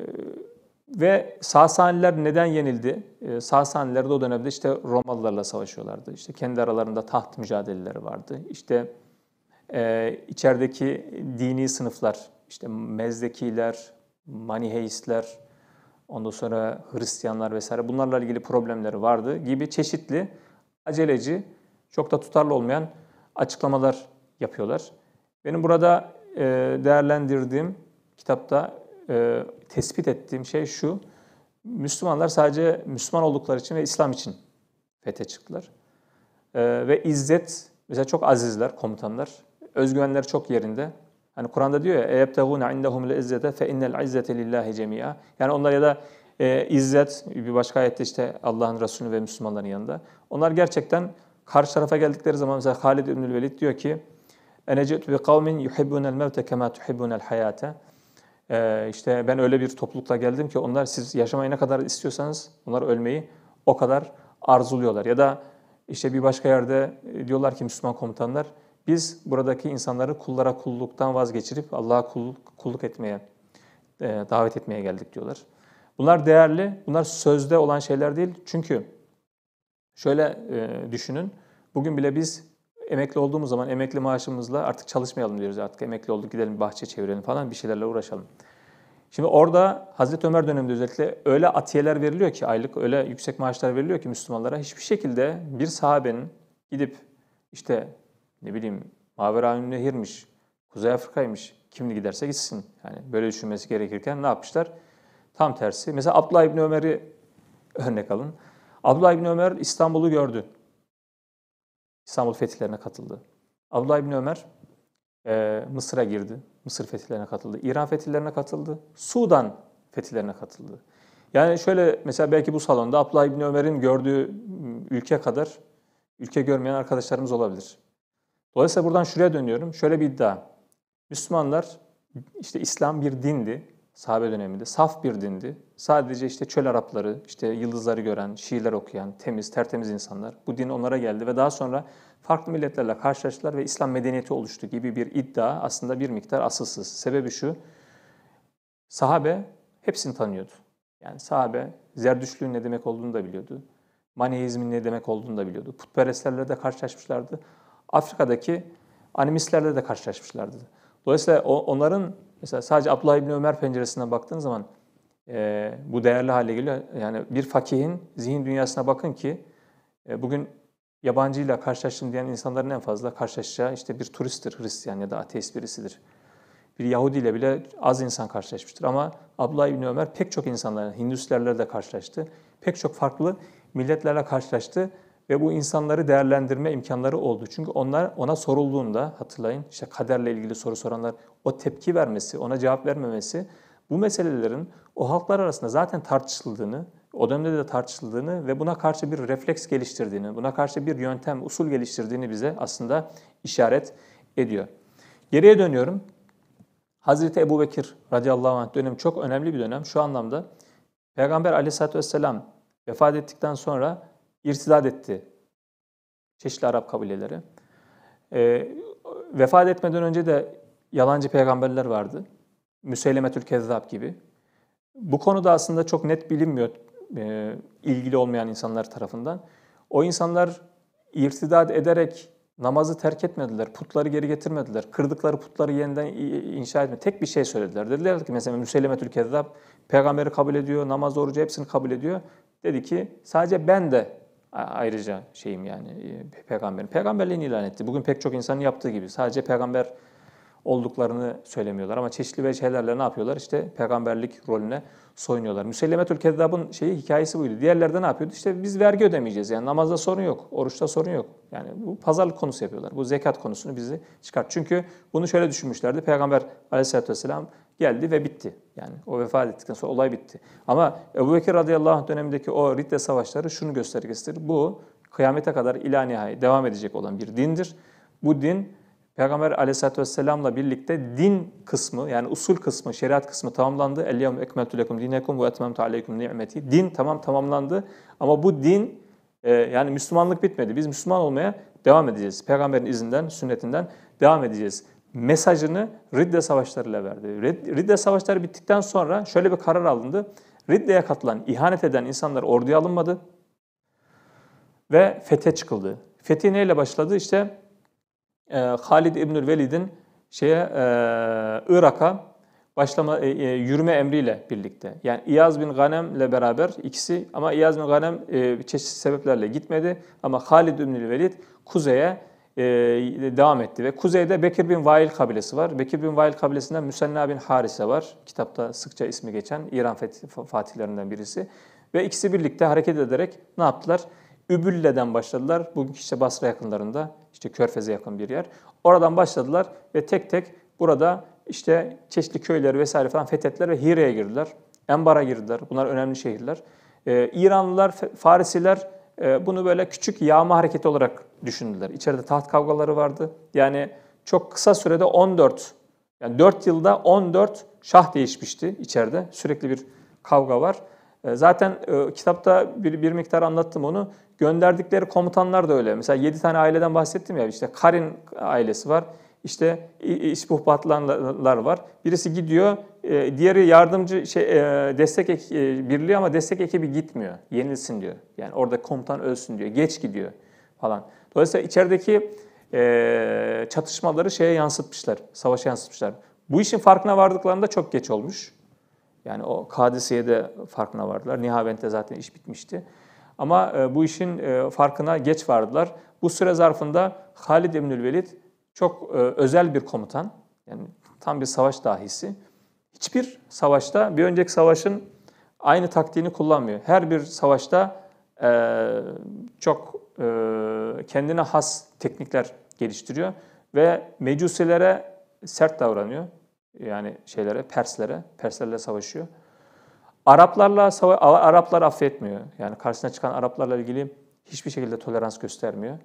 ve Sasaniler neden yenildi? E, Sasaniler de o dönemde işte Romalılarla savaşıyorlardı. İşte kendi aralarında taht mücadeleleri vardı. İşte e, içerideki dini sınıflar, işte Mezdekiler, Maniheistler, ondan sonra Hristiyanlar vesaire bunlarla ilgili problemleri vardı gibi çeşitli aceleci, çok da tutarlı olmayan açıklamalar yapıyorlar. Benim burada e, değerlendirdiğim kitapta e, tespit ettiğim şey şu. Müslümanlar sadece Müslüman oldukları için ve İslam için fete çıktılar. E, ve izzet, mesela çok azizler komutanlar. Özgüvenleri çok yerinde. Hani Kur'an'da diyor ya اَيَبْتَغُونَ عِنْدَهُمْ الْاِزَّةَ فَاِنَّ الْعِزَّةَ لِلّٰهِ جَمِيعًا Yani onlar ya da e, izzet, bir başka ayette işte Allah'ın Resulü ve Müslümanların yanında. Onlar gerçekten karşı tarafa geldikleri zaman mesela Halid İbnül Velid diyor ki اَنَجِئْتُ بِقَوْمٍ يُحِبُّونَ الْمَوْتَ كَمَا تُحِبُّونَ الْحَيَاتَ ee, işte ben öyle bir toplulukla geldim ki onlar siz yaşamayı ne kadar istiyorsanız onlar ölmeyi o kadar arzuluyorlar. Ya da işte bir başka yerde e, diyorlar ki Müslüman komutanlar biz buradaki insanları kullara kulluktan vazgeçirip Allah'a kulluk, kulluk etmeye e, davet etmeye geldik diyorlar. Bunlar değerli, bunlar sözde olan şeyler değil. Çünkü şöyle e, düşünün, bugün bile biz emekli olduğumuz zaman emekli maaşımızla artık çalışmayalım diyoruz. Artık emekli olduk gidelim bahçe çevirelim falan bir şeylerle uğraşalım. Şimdi orada Hazreti Ömer döneminde özellikle öyle atiyeler veriliyor ki aylık öyle yüksek maaşlar veriliyor ki Müslümanlara hiçbir şekilde bir sahabenin gidip işte ne bileyim Mavera Nehir'miş, Kuzey Afrika'ymış kimli giderse gitsin. Yani böyle düşünmesi gerekirken ne yapmışlar? Tam tersi. Mesela Abdullah İbni Ömer'i örnek alın. Abdullah İbni Ömer İstanbul'u gördü. İstanbul fetihlerine katıldı. Abdullah İbni Ömer e, Mısır'a girdi. Mısır fetihlerine katıldı. İran fetihlerine katıldı. Sudan fetihlerine katıldı. Yani şöyle mesela belki bu salonda Abdullah İbni Ömer'in gördüğü ıı, ülke kadar ülke görmeyen arkadaşlarımız olabilir. Dolayısıyla buradan şuraya dönüyorum. Şöyle bir iddia. Müslümanlar işte İslam bir dindi sahabe döneminde saf bir dindi. Sadece işte çöl Arapları, işte yıldızları gören, şiirler okuyan, temiz, tertemiz insanlar bu din onlara geldi ve daha sonra farklı milletlerle karşılaştılar ve İslam medeniyeti oluştu gibi bir iddia aslında bir miktar asılsız. Sebebi şu, sahabe hepsini tanıyordu. Yani sahabe Zerdüştlüğün ne demek olduğunu da biliyordu. Manihizmin ne demek olduğunu da biliyordu. Putperestlerle de karşılaşmışlardı. Afrika'daki animistlerle de karşılaşmışlardı. Dolayısıyla onların Mesela sadece Abdullah İbni Ömer penceresinden baktığın zaman e, bu değerli hale geliyor. Yani bir fakihin zihin dünyasına bakın ki e, bugün yabancıyla karşılaştım diyen insanların en fazla karşılaşacağı işte bir turisttir Hristiyan ya da ateist birisidir. Bir Yahudi ile bile az insan karşılaşmıştır. Ama Abdullah İbni Ömer pek çok insanlarla, Hindüslerle de karşılaştı. Pek çok farklı milletlerle karşılaştı ve bu insanları değerlendirme imkanları oldu. Çünkü onlar ona sorulduğunda hatırlayın işte kaderle ilgili soru soranlar o tepki vermesi, ona cevap vermemesi bu meselelerin o halklar arasında zaten tartışıldığını, o dönemde de tartışıldığını ve buna karşı bir refleks geliştirdiğini, buna karşı bir yöntem, usul geliştirdiğini bize aslında işaret ediyor. Geriye dönüyorum. Hazreti Ebu Bekir radıyallahu anh dönemi çok önemli bir dönem. Şu anlamda Peygamber aleyhissalatü vesselam vefat ettikten sonra irsidat etti çeşitli Arap kabileleri. E, vefat etmeden önce de yalancı peygamberler vardı. Müseylemetül Kezzab gibi. Bu konuda aslında çok net bilinmiyor e, ilgili olmayan insanlar tarafından. O insanlar irtidat ederek namazı terk etmediler, putları geri getirmediler, kırdıkları putları yeniden inşa etme Tek bir şey söylediler. Dediler ki mesela Müseylemetül Kezzab peygamberi kabul ediyor, namaz, orucu hepsini kabul ediyor. Dedi ki sadece ben de ayrıca şeyim yani e, peygamberin. Peygamberliğini ilan etti. Bugün pek çok insanın yaptığı gibi. Sadece peygamber olduklarını söylemiyorlar ama çeşitli vecihelerle ne yapıyorlar? İşte peygamberlik rolüne soyunuyorlar. Müsellemetül Kezzab'ın şeyi hikayesi buydu. Diğerlerde ne yapıyordu? İşte biz vergi ödemeyeceğiz. Yani namazda sorun yok, oruçta sorun yok. Yani bu pazarlık konusu yapıyorlar. Bu zekat konusunu bizi çıkart. Çünkü bunu şöyle düşünmüşlerdi. Peygamber Aleyhisselatü vesselam geldi ve bitti. Yani o vefat ettikten sonra olay bitti. Ama Ebu Bekir radıyallahu anh dönemindeki o Ridde savaşları şunu göstergesidir. Bu kıyamete kadar ila nihai devam edecek olan bir dindir. Bu din Peygamber aleyhissalatü vesselamla birlikte din kısmı yani usul kısmı, şeriat kısmı tamamlandı. اَلْيَوْمُ اَكْمَلْتُ لَكُمْ دِينَكُمْ وَاَتْمَمْتُ عَلَيْكُمْ نِعْمَتِي Din tamam tamamlandı ama bu din e, yani Müslümanlık bitmedi. Biz Müslüman olmaya devam edeceğiz. Peygamberin izinden, sünnetinden devam edeceğiz mesajını Ridde ile verdi. Ridde savaşları bittikten sonra şöyle bir karar alındı. Ridde'ye katılan, ihanet eden insanlar orduya alınmadı ve fete çıkıldı. Fetih neyle başladı? İşte e, Halid İbnül Velid'in şeye e, Irak'a başlama e, e, yürüme emriyle birlikte. Yani İyaz bin Ghanem ile beraber ikisi ama İyaz bin Ghanem e, çeşitli sebeplerle gitmedi ama Halid İbnül Velid kuzeye e, devam etti. Ve kuzeyde Bekir bin Vail kabilesi var. Bekir bin Vail kabilesinden Müsenna bin Harise var. Kitapta sıkça ismi geçen İran fatihlerinden birisi. Ve ikisi birlikte hareket ederek ne yaptılar? Übülle'den başladılar. Bugünkü işte Basra yakınlarında, işte Körfez'e yakın bir yer. Oradan başladılar ve tek tek burada işte çeşitli köyleri vesaire falan fethettiler ve Hire'ye girdiler. Enbar'a girdiler. Bunlar önemli şehirler. Ee, İranlılar, Farisiler ee, bunu böyle küçük yağma hareketi olarak düşündüler. İçeride taht kavgaları vardı. Yani çok kısa sürede 14, yani 4 yılda 14 şah değişmişti içeride. Sürekli bir kavga var. Ee, zaten e, kitapta bir, bir miktar anlattım onu. Gönderdikleri komutanlar da öyle. Mesela 7 tane aileden bahsettim ya. İşte Karin ailesi var. İşte İspuhbatlanlar var. Birisi gidiyor e, diğeri yardımcı şey e, destek e, birliği ama destek ekibi gitmiyor. Yenilsin diyor. Yani orada komutan ölsün diyor. Geç gidiyor falan. Dolayısıyla içerideki e, çatışmaları şeye yansıtmışlar. Savaşa yansıtmışlar. Bu işin farkına vardıklarında çok geç olmuş. Yani o Kadisiye de farkına vardılar. Nihavent'te zaten iş bitmişti. Ama e, bu işin e, farkına geç vardılar. Bu süre zarfında Halid İbnül Velid çok e, özel bir komutan. Yani tam bir savaş dahisi hiçbir savaşta bir önceki savaşın aynı taktiğini kullanmıyor. Her bir savaşta e, çok e, kendine has teknikler geliştiriyor ve mecusilere sert davranıyor. Yani şeylere, Perslere, Perslerle savaşıyor. Araplarla sava Araplar affetmiyor. Yani karşısına çıkan Araplarla ilgili hiçbir şekilde tolerans göstermiyor.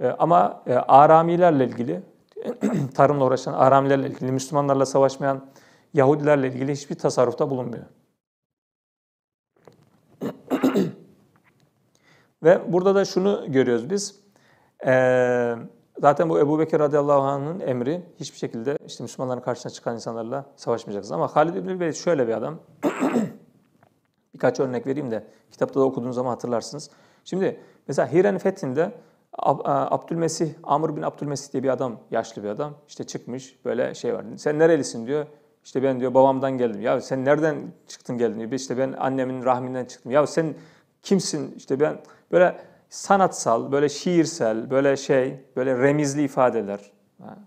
E, ama e, Aramilerle ilgili, tarımla uğraşan Aramilerle ilgili, Müslümanlarla savaşmayan Yahudilerle ilgili hiçbir tasarrufta bulunmuyor. Ve burada da şunu görüyoruz biz. Ee, zaten bu Ebu Bekir radıyallahu anh'ın emri hiçbir şekilde işte Müslümanların karşısına çıkan insanlarla savaşmayacaksınız. Ama Halid İbni Velid şöyle bir adam. Birkaç örnek vereyim de kitapta da okuduğunuz zaman hatırlarsınız. Şimdi mesela Hiren Fethi'nde e, Abdülmesih, Amr bin Abdülmesih diye bir adam, yaşlı bir adam işte çıkmış böyle şey var. Sen nerelisin diyor. İşte ben diyor babamdan geldim. Ya sen nereden çıktın geldin diyor. İşte ben annemin rahminden çıktım. Ya sen kimsin? İşte ben böyle sanatsal, böyle şiirsel, böyle şey, böyle remizli ifadeler.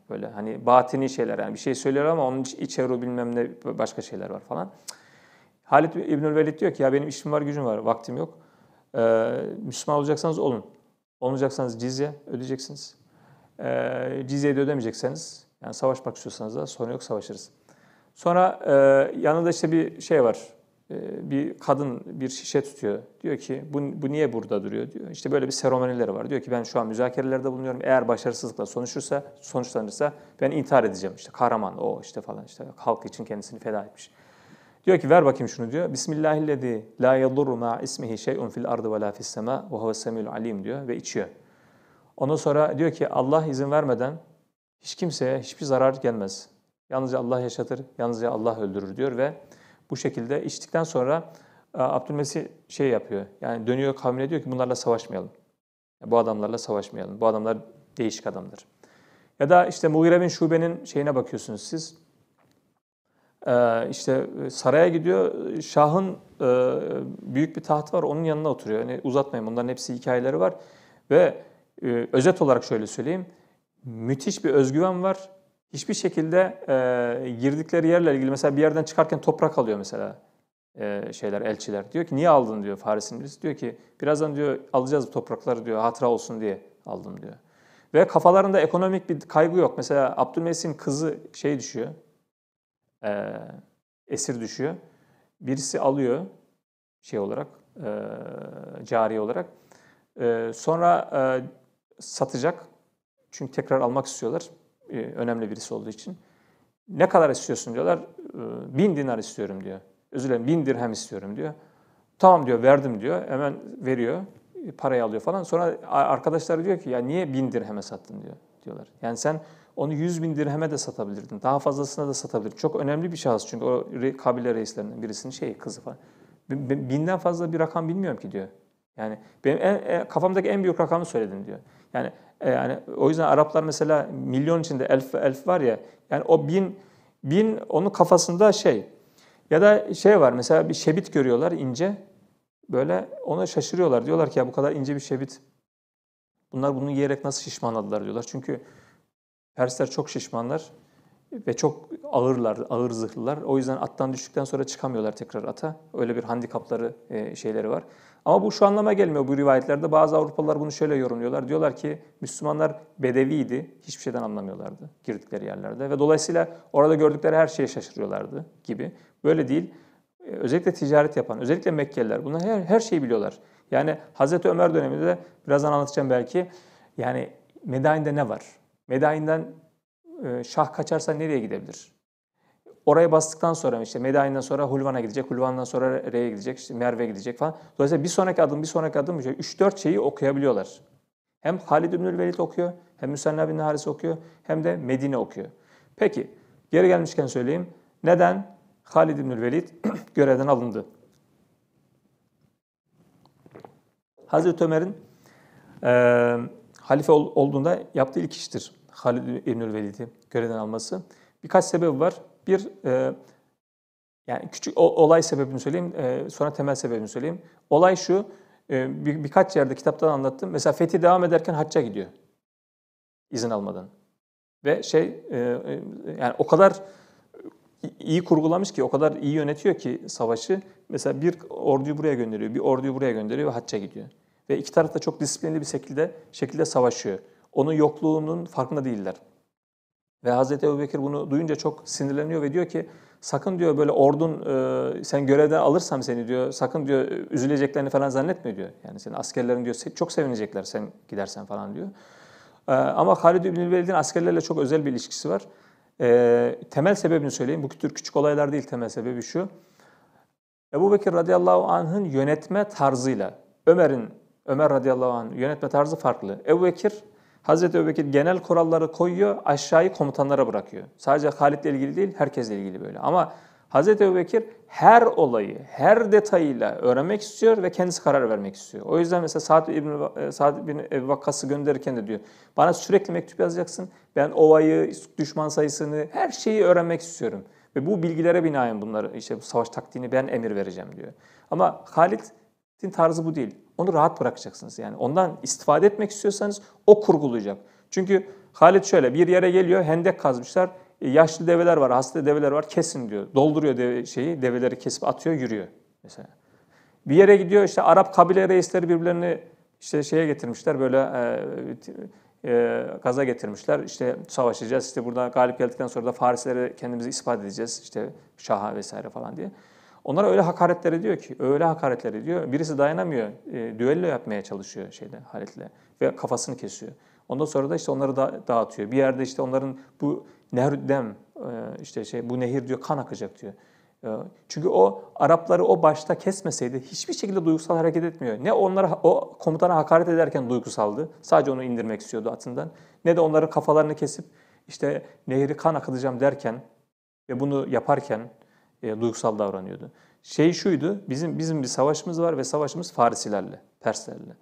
Böyle hani batini şeyler yani bir şey söylüyor ama onun içeri bilmem ne başka şeyler var falan. Halit İbnül Velid diyor ki ya benim işim var gücüm var vaktim yok. Ee, Müslüman olacaksanız olun. Olmayacaksanız cizye ödeyeceksiniz. Ee, cizyeyi de ödemeyecekseniz yani savaşmak istiyorsanız da sorun yok savaşırız. Sonra e, yanında işte bir şey var. E, bir kadın bir şişe tutuyor. Diyor ki bu, bu niye burada duruyor diyor. İşte böyle bir seremonileri var. Diyor ki ben şu an müzakerelerde bulunuyorum. Eğer başarısızlıkla sonuçursa, sonuçlanırsa ben intihar edeceğim işte. Kahraman o işte falan işte halk için kendisini feda etmiş. Diyor ki ver bakayım şunu diyor. Bismillahillezî la yadurru ma ismihi şey'un fil ardı ve la fis sema ve huve semîl alim diyor ve içiyor. Ondan sonra diyor ki Allah izin vermeden hiç kimseye hiçbir zarar gelmez. Yalnızca Allah yaşatır, yalnızca Allah öldürür diyor ve bu şekilde içtikten sonra e, Abdülmesih şey yapıyor. Yani dönüyor kavmine diyor ki bunlarla savaşmayalım. Bu adamlarla savaşmayalım. Bu adamlar değişik adamdır. Ya da işte Mughire bin Şube'nin şeyine bakıyorsunuz siz. Ee, işte e, saraya gidiyor. Şah'ın e, büyük bir taht var. Onun yanına oturuyor. Yani uzatmayın bunların hepsi hikayeleri var. Ve e, özet olarak şöyle söyleyeyim. Müthiş bir özgüven var hiçbir şekilde e, girdikleri yerle ilgili mesela bir yerden çıkarken toprak alıyor mesela e, şeyler elçiler. Diyor ki niye aldın diyor Faris'in birisi. Diyor ki birazdan diyor alacağız bu toprakları diyor hatıra olsun diye aldım diyor. Ve kafalarında ekonomik bir kaygı yok. Mesela Abdülmesih'in kızı şey düşüyor. E, esir düşüyor. Birisi alıyor şey olarak e, cari olarak. E, sonra e, satacak. Çünkü tekrar almak istiyorlar. E, önemli birisi olduğu için. Ne kadar istiyorsun diyorlar. E, bin dinar istiyorum diyor. Özür dilerim bin dirhem istiyorum diyor. Tamam diyor verdim diyor. Hemen veriyor. E, parayı alıyor falan. Sonra arkadaşlar diyor ki ya niye bin dirheme sattın diyor diyorlar. Yani sen onu yüz bin dirheme de satabilirdin. Daha fazlasına da satabilirdin. Çok önemli bir şahıs çünkü o kabile reislerinden birisinin şeyi kızı falan. Binden fazla bir rakam bilmiyorum ki diyor. Yani benim en, kafamdaki en büyük rakamı söyledin diyor. Yani e, yani o yüzden Araplar mesela milyon içinde elf, elf var ya yani o bin, bin onun kafasında şey ya da şey var mesela bir şebit görüyorlar ince böyle ona şaşırıyorlar. Diyorlar ki ya bu kadar ince bir şebit bunlar bunu yiyerek nasıl şişmanladılar diyorlar. Çünkü Persler çok şişmanlar ve çok ağırlar, ağır zırhlılar. O yüzden attan düştükten sonra çıkamıyorlar tekrar ata. Öyle bir handikapları, e, şeyleri var. Ama bu şu anlama gelmiyor bu rivayetlerde. Bazı Avrupalılar bunu şöyle yorumluyorlar. Diyorlar ki Müslümanlar bedeviydi, hiçbir şeyden anlamıyorlardı girdikleri yerlerde. Ve dolayısıyla orada gördükleri her şeye şaşırıyorlardı gibi. Böyle değil. Ee, özellikle ticaret yapan, özellikle Mekkeliler bunlar her, her şeyi biliyorlar. Yani Hazreti Ömer döneminde de birazdan anlatacağım belki. Yani Medain'de ne var? Medain'den e, şah kaçarsa nereye gidebilir? Oraya bastıktan sonra işte Medain'den sonra Hulvan'a gidecek, Hulvan'dan sonra Re'ye gidecek, işte Merve gidecek falan. Dolayısıyla bir sonraki adım, bir sonraki adım, 3-4 şeyi okuyabiliyorlar. Hem Halid İbnül Velid okuyor, hem Müsenna bin Haris okuyor, hem de Medine okuyor. Peki, geri gelmişken söyleyeyim. Neden Halid İbnül Velid görevden alındı? Hazreti Ömer'in e, halife olduğunda yaptığı ilk iştir. Halid İbnül Velid'i görevden alması. Birkaç sebebi var. Bir e, yani küçük olay sebebini söyleyeyim, e, sonra temel sebebini söyleyeyim. Olay şu, e, bir, birkaç yerde kitaptan anlattım. Mesela fetih devam ederken hacca gidiyor izin almadan. Ve şey e, e, yani o kadar iyi kurgulamış ki, o kadar iyi yönetiyor ki savaşı. Mesela bir orduyu buraya gönderiyor, bir orduyu buraya gönderiyor ve hacca gidiyor. Ve iki taraf da çok disiplinli bir şekilde şekilde savaşıyor. Onun yokluğunun farkında değiller. Ve Hazreti Ebubekir bunu duyunca çok sinirleniyor ve diyor ki sakın diyor böyle ordun e, sen görevden alırsam seni diyor sakın diyor üzüleceklerini falan zannetme diyor. Yani senin askerlerin diyor çok sevinecekler sen gidersen falan diyor. E, ama Halid İbn Velid'in askerlerle çok özel bir ilişkisi var. E, temel sebebini söyleyeyim. Bu tür küçük olaylar değil temel sebebi şu. Ebu Bekir radıyallahu anh'ın yönetme tarzıyla Ömer'in Ömer radıyallahu anh yönetme tarzı farklı. Ebu Bekir Hazreti Ebubekir genel kuralları koyuyor, aşağıyı komutanlara bırakıyor. Sadece Halid'le ilgili değil, herkesle ilgili böyle. Ama Hazreti Ebubekir her olayı, her detayıyla öğrenmek istiyor ve kendisi karar vermek istiyor. O yüzden mesela Sa'd bin, e, Sa'd bin Ebu Vakkas'ı gönderirken de diyor, bana sürekli mektup yazacaksın, ben ovayı, düşman sayısını, her şeyi öğrenmek istiyorum. Ve bu bilgilere binaen bunları, işte bu savaş taktiğini ben emir vereceğim diyor. Ama Halid Din tarzı bu değil. Onu rahat bırakacaksınız yani. Ondan istifade etmek istiyorsanız o kurgulayacak. Çünkü Halit şöyle bir yere geliyor hendek kazmışlar. E, yaşlı develer var, hasta develer var kesin diyor. Dolduruyor deve, şeyi, develeri kesip atıyor yürüyor mesela. Bir yere gidiyor işte Arap kabile reisleri birbirlerini işte şeye getirmişler böyle e, e, gaza getirmişler. İşte savaşacağız işte burada galip geldikten sonra da Farislere kendimizi ispat edeceğiz işte şaha vesaire falan diye. Onlara öyle hakaretler ediyor ki, öyle hakaretler ediyor. Birisi dayanamıyor, e, düello yapmaya çalışıyor şeyde Halit'le ve kafasını kesiyor. Ondan sonra da işte onları da, dağıtıyor. Bir yerde işte onların bu nehrüddem e, işte şey bu nehir diyor kan akacak diyor. E, çünkü o Arapları o başta kesmeseydi hiçbir şekilde duygusal hareket etmiyor. Ne onlara o komutana hakaret ederken duygusaldı. Sadece onu indirmek istiyordu atından. Ne de onların kafalarını kesip işte nehri kan akıtacağım derken ve bunu yaparken e, duygusal davranıyordu. Şey şuydu, bizim bizim bir savaşımız var ve savaşımız Farisilerle, Perslerle.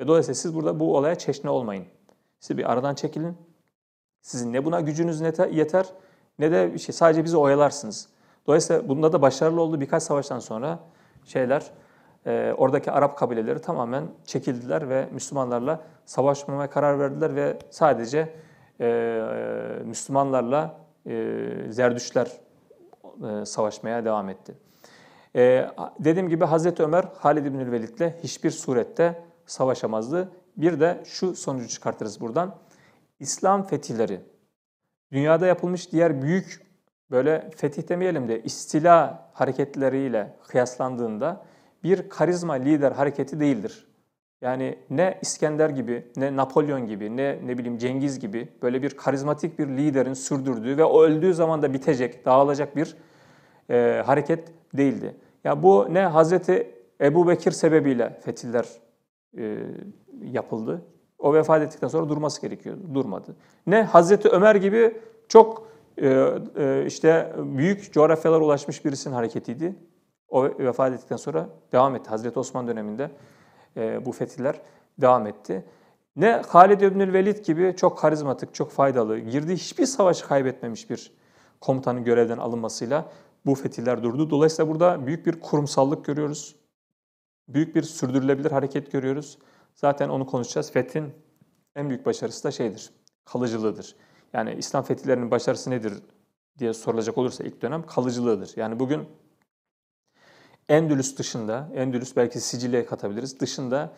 Ve dolayısıyla siz burada bu olaya çeşne olmayın. Siz bir aradan çekilin. Sizin ne buna gücünüz yeter ne de şey, sadece bizi oyalarsınız. Dolayısıyla bunda da başarılı oldu. Birkaç savaştan sonra şeyler, e, oradaki Arap kabileleri tamamen çekildiler ve Müslümanlarla savaşmamaya karar verdiler ve sadece e, e Müslümanlarla e, Zerdüşler e, savaşmaya devam etti. E, dediğim gibi Hazreti Ömer Halid İbnül Velid'le hiçbir surette savaşamazdı. Bir de şu sonucu çıkartırız buradan. İslam fetihleri, dünyada yapılmış diğer büyük böyle fetih demeyelim de istila hareketleriyle kıyaslandığında bir karizma lider hareketi değildir. Yani ne İskender gibi, ne Napolyon gibi, ne ne bileyim Cengiz gibi böyle bir karizmatik bir liderin sürdürdüğü ve o öldüğü zaman da bitecek, dağılacak bir e, hareket değildi. Ya bu ne Hazreti Ebu Bekir sebebiyle fetiller e, yapıldı. O vefat ettikten sonra durması gerekiyordu, durmadı. Ne Hazreti Ömer gibi çok e, e, işte büyük coğrafyalara ulaşmış birisinin hareketiydi. O vefat ettikten sonra devam etti Hazreti Osman döneminde. E, bu fetihler devam etti. Ne Halid İbnül Velid gibi çok karizmatik, çok faydalı, girdiği hiçbir savaşı kaybetmemiş bir komutanın görevden alınmasıyla bu fetihler durdu. Dolayısıyla burada büyük bir kurumsallık görüyoruz. Büyük bir sürdürülebilir hareket görüyoruz. Zaten onu konuşacağız. Fethin en büyük başarısı da şeydir, kalıcılığıdır. Yani İslam fetihlerinin başarısı nedir diye sorulacak olursa ilk dönem kalıcılığıdır. Yani bugün Endülüs dışında, Endülüs belki Sicilya'ya katabiliriz, dışında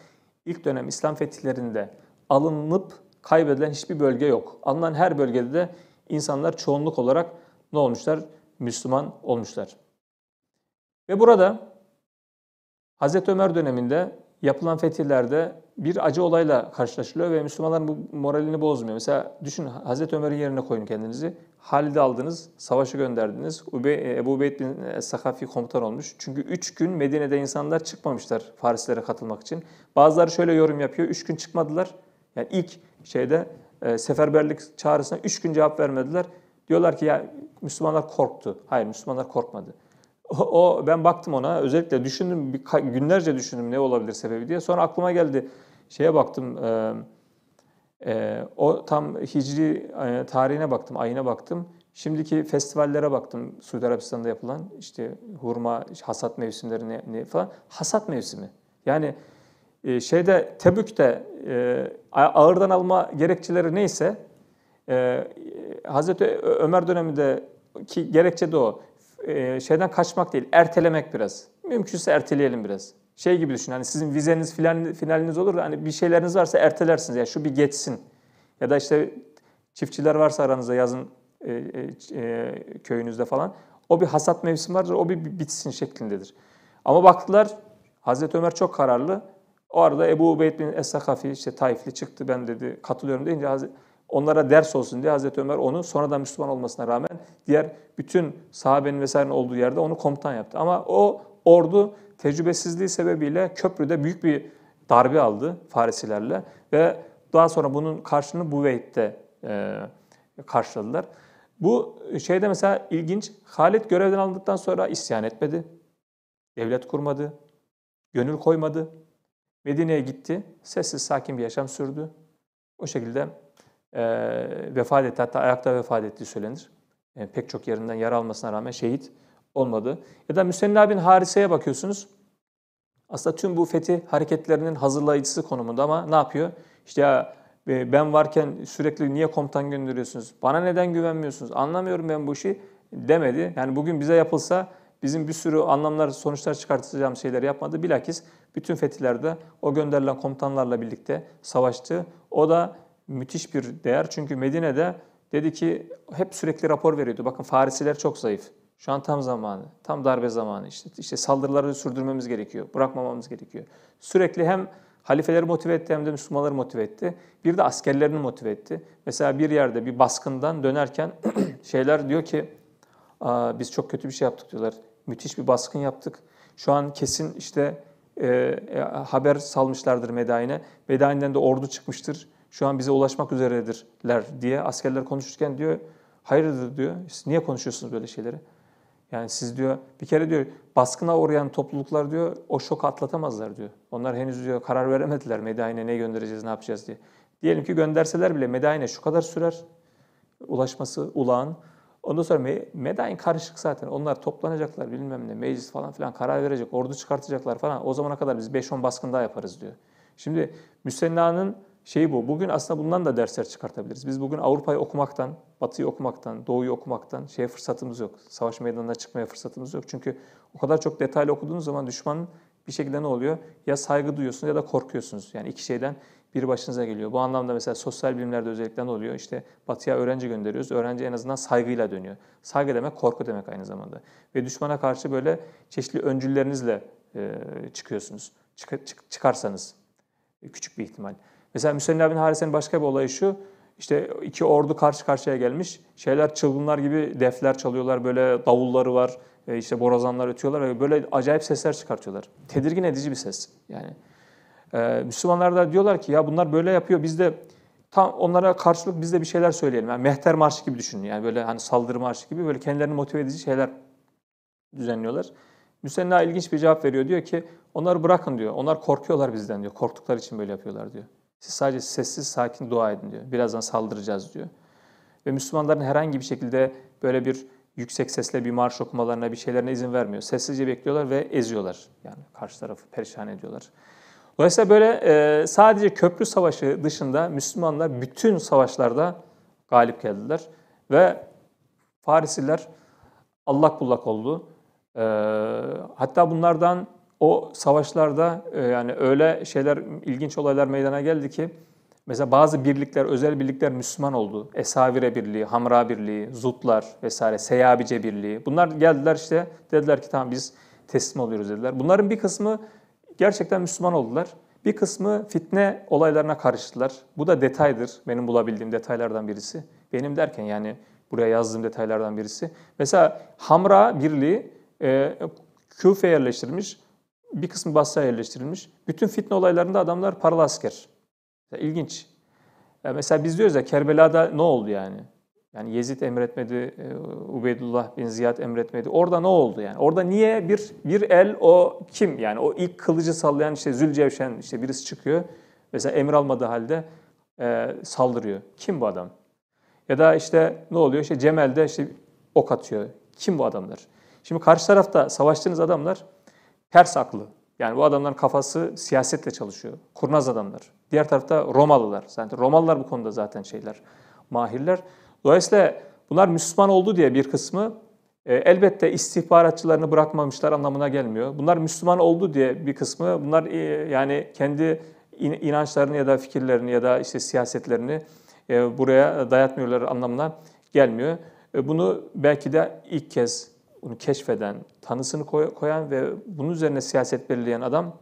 ilk dönem İslam fetihlerinde alınıp kaybedilen hiçbir bölge yok. Alınan her bölgede de insanlar çoğunluk olarak ne olmuşlar? Müslüman olmuşlar. Ve burada Hazreti Ömer döneminde yapılan fetihlerde bir acı olayla karşılaşılıyor ve Müslümanların bu moralini bozmuyor. Mesela düşün Hazreti Ömer'in yerine koyun kendinizi. Halid'i aldınız, savaşı gönderdiniz. Ube, e, Ebu Ubeyd bin Sakafi komutan olmuş. Çünkü 3 gün Medine'de insanlar çıkmamışlar Farislere katılmak için. Bazıları şöyle yorum yapıyor. 3 gün çıkmadılar. Yani ilk şeyde e, seferberlik çağrısına 3 gün cevap vermediler. Diyorlar ki ya Müslümanlar korktu. Hayır Müslümanlar korkmadı. O, o ben baktım ona özellikle düşündüm bir, günlerce düşündüm ne olabilir sebebi diye. Sonra aklıma geldi şeye baktım e, e, o tam hicri e, tarihine baktım ayına baktım. Şimdiki festivallere baktım Suudi Arabistan'da yapılan işte hurma hasat mevsimleri ne, ne falan hasat mevsimi. Yani e, şeyde Tebük'te e, ağırdan alma gerekçeleri neyse e, Hazreti Ömer döneminde ki gerekçe de o. E, şeyden kaçmak değil, ertelemek biraz. Mümkünse erteleyelim biraz. Şey gibi düşün hani sizin vizeniz filan finaliniz olur da hani bir şeyleriniz varsa ertelersiniz. Ya yani şu bir geçsin. Ya da işte çiftçiler varsa aranızda yazın e, e, e köyünüzde falan. O bir hasat mevsim vardır, o bir bitsin şeklindedir. Ama baktılar Hazreti Ömer çok kararlı. O arada Ebu Ubeyd bin Es-Sakafi işte Taifli çıktı ben dedi katılıyorum deyince Hazreti onlara ders olsun diye Hazreti Ömer onu sonradan Müslüman olmasına rağmen diğer bütün sahabenin vesairenin olduğu yerde onu komutan yaptı. Ama o ordu tecrübesizliği sebebiyle köprüde büyük bir darbe aldı Farisilerle ve daha sonra bunun karşılığını Buveyt'te e, karşıladılar. Bu şeyde mesela ilginç, Halit görevden alındıktan sonra isyan etmedi. Devlet kurmadı, gönül koymadı. Medine'ye gitti, sessiz sakin bir yaşam sürdü. O şekilde e, vefat etti. Hatta ayakta vefat ettiği söylenir. E, pek çok yerinden yara almasına rağmen şehit olmadı. Ya da Müsenna bin Harise'ye bakıyorsunuz. Aslında tüm bu fetih hareketlerinin hazırlayıcısı konumunda ama ne yapıyor? İşte ya e, ben varken sürekli niye komutan gönderiyorsunuz? Bana neden güvenmiyorsunuz? Anlamıyorum ben bu işi demedi. Yani bugün bize yapılsa bizim bir sürü anlamlar, sonuçlar çıkartacağım şeyler yapmadı. Bilakis bütün fetihlerde o gönderilen komutanlarla birlikte savaştı. O da müthiş bir değer. Çünkü Medine'de dedi ki hep sürekli rapor veriyordu. Bakın Farisiler çok zayıf. Şu an tam zamanı, tam darbe zamanı işte. İşte saldırıları sürdürmemiz gerekiyor, bırakmamamız gerekiyor. Sürekli hem halifeleri motive etti hem de Müslümanları motive etti. Bir de askerlerini motive etti. Mesela bir yerde bir baskından dönerken şeyler diyor ki biz çok kötü bir şey yaptık diyorlar. Müthiş bir baskın yaptık. Şu an kesin işte e, e haber salmışlardır Medain'e. Medain'den de ordu çıkmıştır şu an bize ulaşmak üzeredirler diye askerler konuşurken diyor hayırdır diyor niye konuşuyorsunuz böyle şeyleri? Yani siz diyor bir kere diyor baskına uğrayan topluluklar diyor o şok atlatamazlar diyor. Onlar henüz diyor karar veremediler medayine ne göndereceğiz ne yapacağız diye. Diyelim ki gönderseler bile medayine şu kadar sürer ulaşması ulağın. Ondan sonra medayin karışık zaten. Onlar toplanacaklar bilmem ne meclis falan filan karar verecek. Ordu çıkartacaklar falan. O zamana kadar biz 5-10 baskın daha yaparız diyor. Şimdi Müsenna'nın şey bu. Bugün aslında bundan da dersler çıkartabiliriz. Biz bugün Avrupa'yı okumaktan, Batı'yı okumaktan, Doğu'yu okumaktan şeye fırsatımız yok. Savaş meydanına çıkmaya fırsatımız yok. Çünkü o kadar çok detaylı okuduğunuz zaman düşmanın bir şekilde ne oluyor? Ya saygı duyuyorsunuz ya da korkuyorsunuz. Yani iki şeyden biri başınıza geliyor. Bu anlamda mesela sosyal bilimlerde özellikle ne oluyor? İşte batıya öğrenci gönderiyoruz. Öğrenci en azından saygıyla dönüyor. Saygı demek korku demek aynı zamanda. Ve düşmana karşı böyle çeşitli öncüllerinizle e, çıkıyorsunuz. Çık, çık, çıkarsanız. Küçük bir ihtimal. Mesela Müsenna bin Harise'nin başka bir olayı şu. İşte iki ordu karşı karşıya gelmiş. Şeyler çılgınlar gibi defler çalıyorlar. Böyle davulları var. E, işte borazanlar ötüyorlar. böyle acayip sesler çıkartıyorlar. Tedirgin edici bir ses. Yani ee, Müslümanlar da diyorlar ki ya bunlar böyle yapıyor. Biz de tam onlara karşılık biz de bir şeyler söyleyelim. Yani mehter marşı gibi düşünün. Yani böyle hani saldırı marşı gibi böyle kendilerini motive edici şeyler düzenliyorlar. Müsenna ilginç bir cevap veriyor. Diyor ki onları bırakın diyor. Onlar korkuyorlar bizden diyor. Korktukları için böyle yapıyorlar diyor. Siz sadece sessiz sakin dua edin diyor. Birazdan saldıracağız diyor. Ve Müslümanların herhangi bir şekilde böyle bir yüksek sesle bir marş okumalarına bir şeylerine izin vermiyor. Sessizce bekliyorlar ve eziyorlar. Yani karşı tarafı perişan ediyorlar. Dolayısıyla böyle e, sadece köprü savaşı dışında Müslümanlar bütün savaşlarda galip geldiler. Ve Farisiler allak bullak oldu. E, hatta bunlardan o savaşlarda e, yani öyle şeyler, ilginç olaylar meydana geldi ki mesela bazı birlikler, özel birlikler Müslüman oldu. Esavire Birliği, Hamra Birliği, Zutlar vesaire, Seyabice Birliği. Bunlar geldiler işte dediler ki tamam biz teslim oluyoruz dediler. Bunların bir kısmı gerçekten Müslüman oldular. Bir kısmı fitne olaylarına karıştılar. Bu da detaydır. Benim bulabildiğim detaylardan birisi. Benim derken yani buraya yazdığım detaylardan birisi. Mesela Hamra Birliği e, Küfe yerleştirmiş bir kısmı Basra'ya yerleştirilmiş. Bütün fitne olaylarında adamlar paralı asker. Mesela ilginç. Ya mesela biz diyoruz ya Kerbela'da ne oldu yani? Yani Yezid emretmedi, e, Ubeydullah bin Ziyad emretmedi. Orada ne oldu yani? Orada niye bir bir el o kim? Yani o ilk kılıcı sallayan işte Zülcevşen işte birisi çıkıyor. Mesela emir almadığı halde e, saldırıyor. Kim bu adam? Ya da işte ne oluyor? İşte Cemel'de işte ok atıyor. Kim bu adamlar? Şimdi karşı tarafta savaştığınız adamlar Pers aklı. Yani bu adamların kafası siyasetle çalışıyor. Kurnaz adamlar. Diğer tarafta Romalılar. Zaten Romalılar bu konuda zaten şeyler, mahirler. Dolayısıyla bunlar Müslüman oldu diye bir kısmı e, elbette istihbaratçılarını bırakmamışlar anlamına gelmiyor. Bunlar Müslüman oldu diye bir kısmı bunlar e, yani kendi inançlarını ya da fikirlerini ya da işte siyasetlerini e, buraya dayatmıyorlar anlamına gelmiyor. bunu belki de ilk kez bunu keşfeden, tanısını koyan ve bunun üzerine siyaset belirleyen adam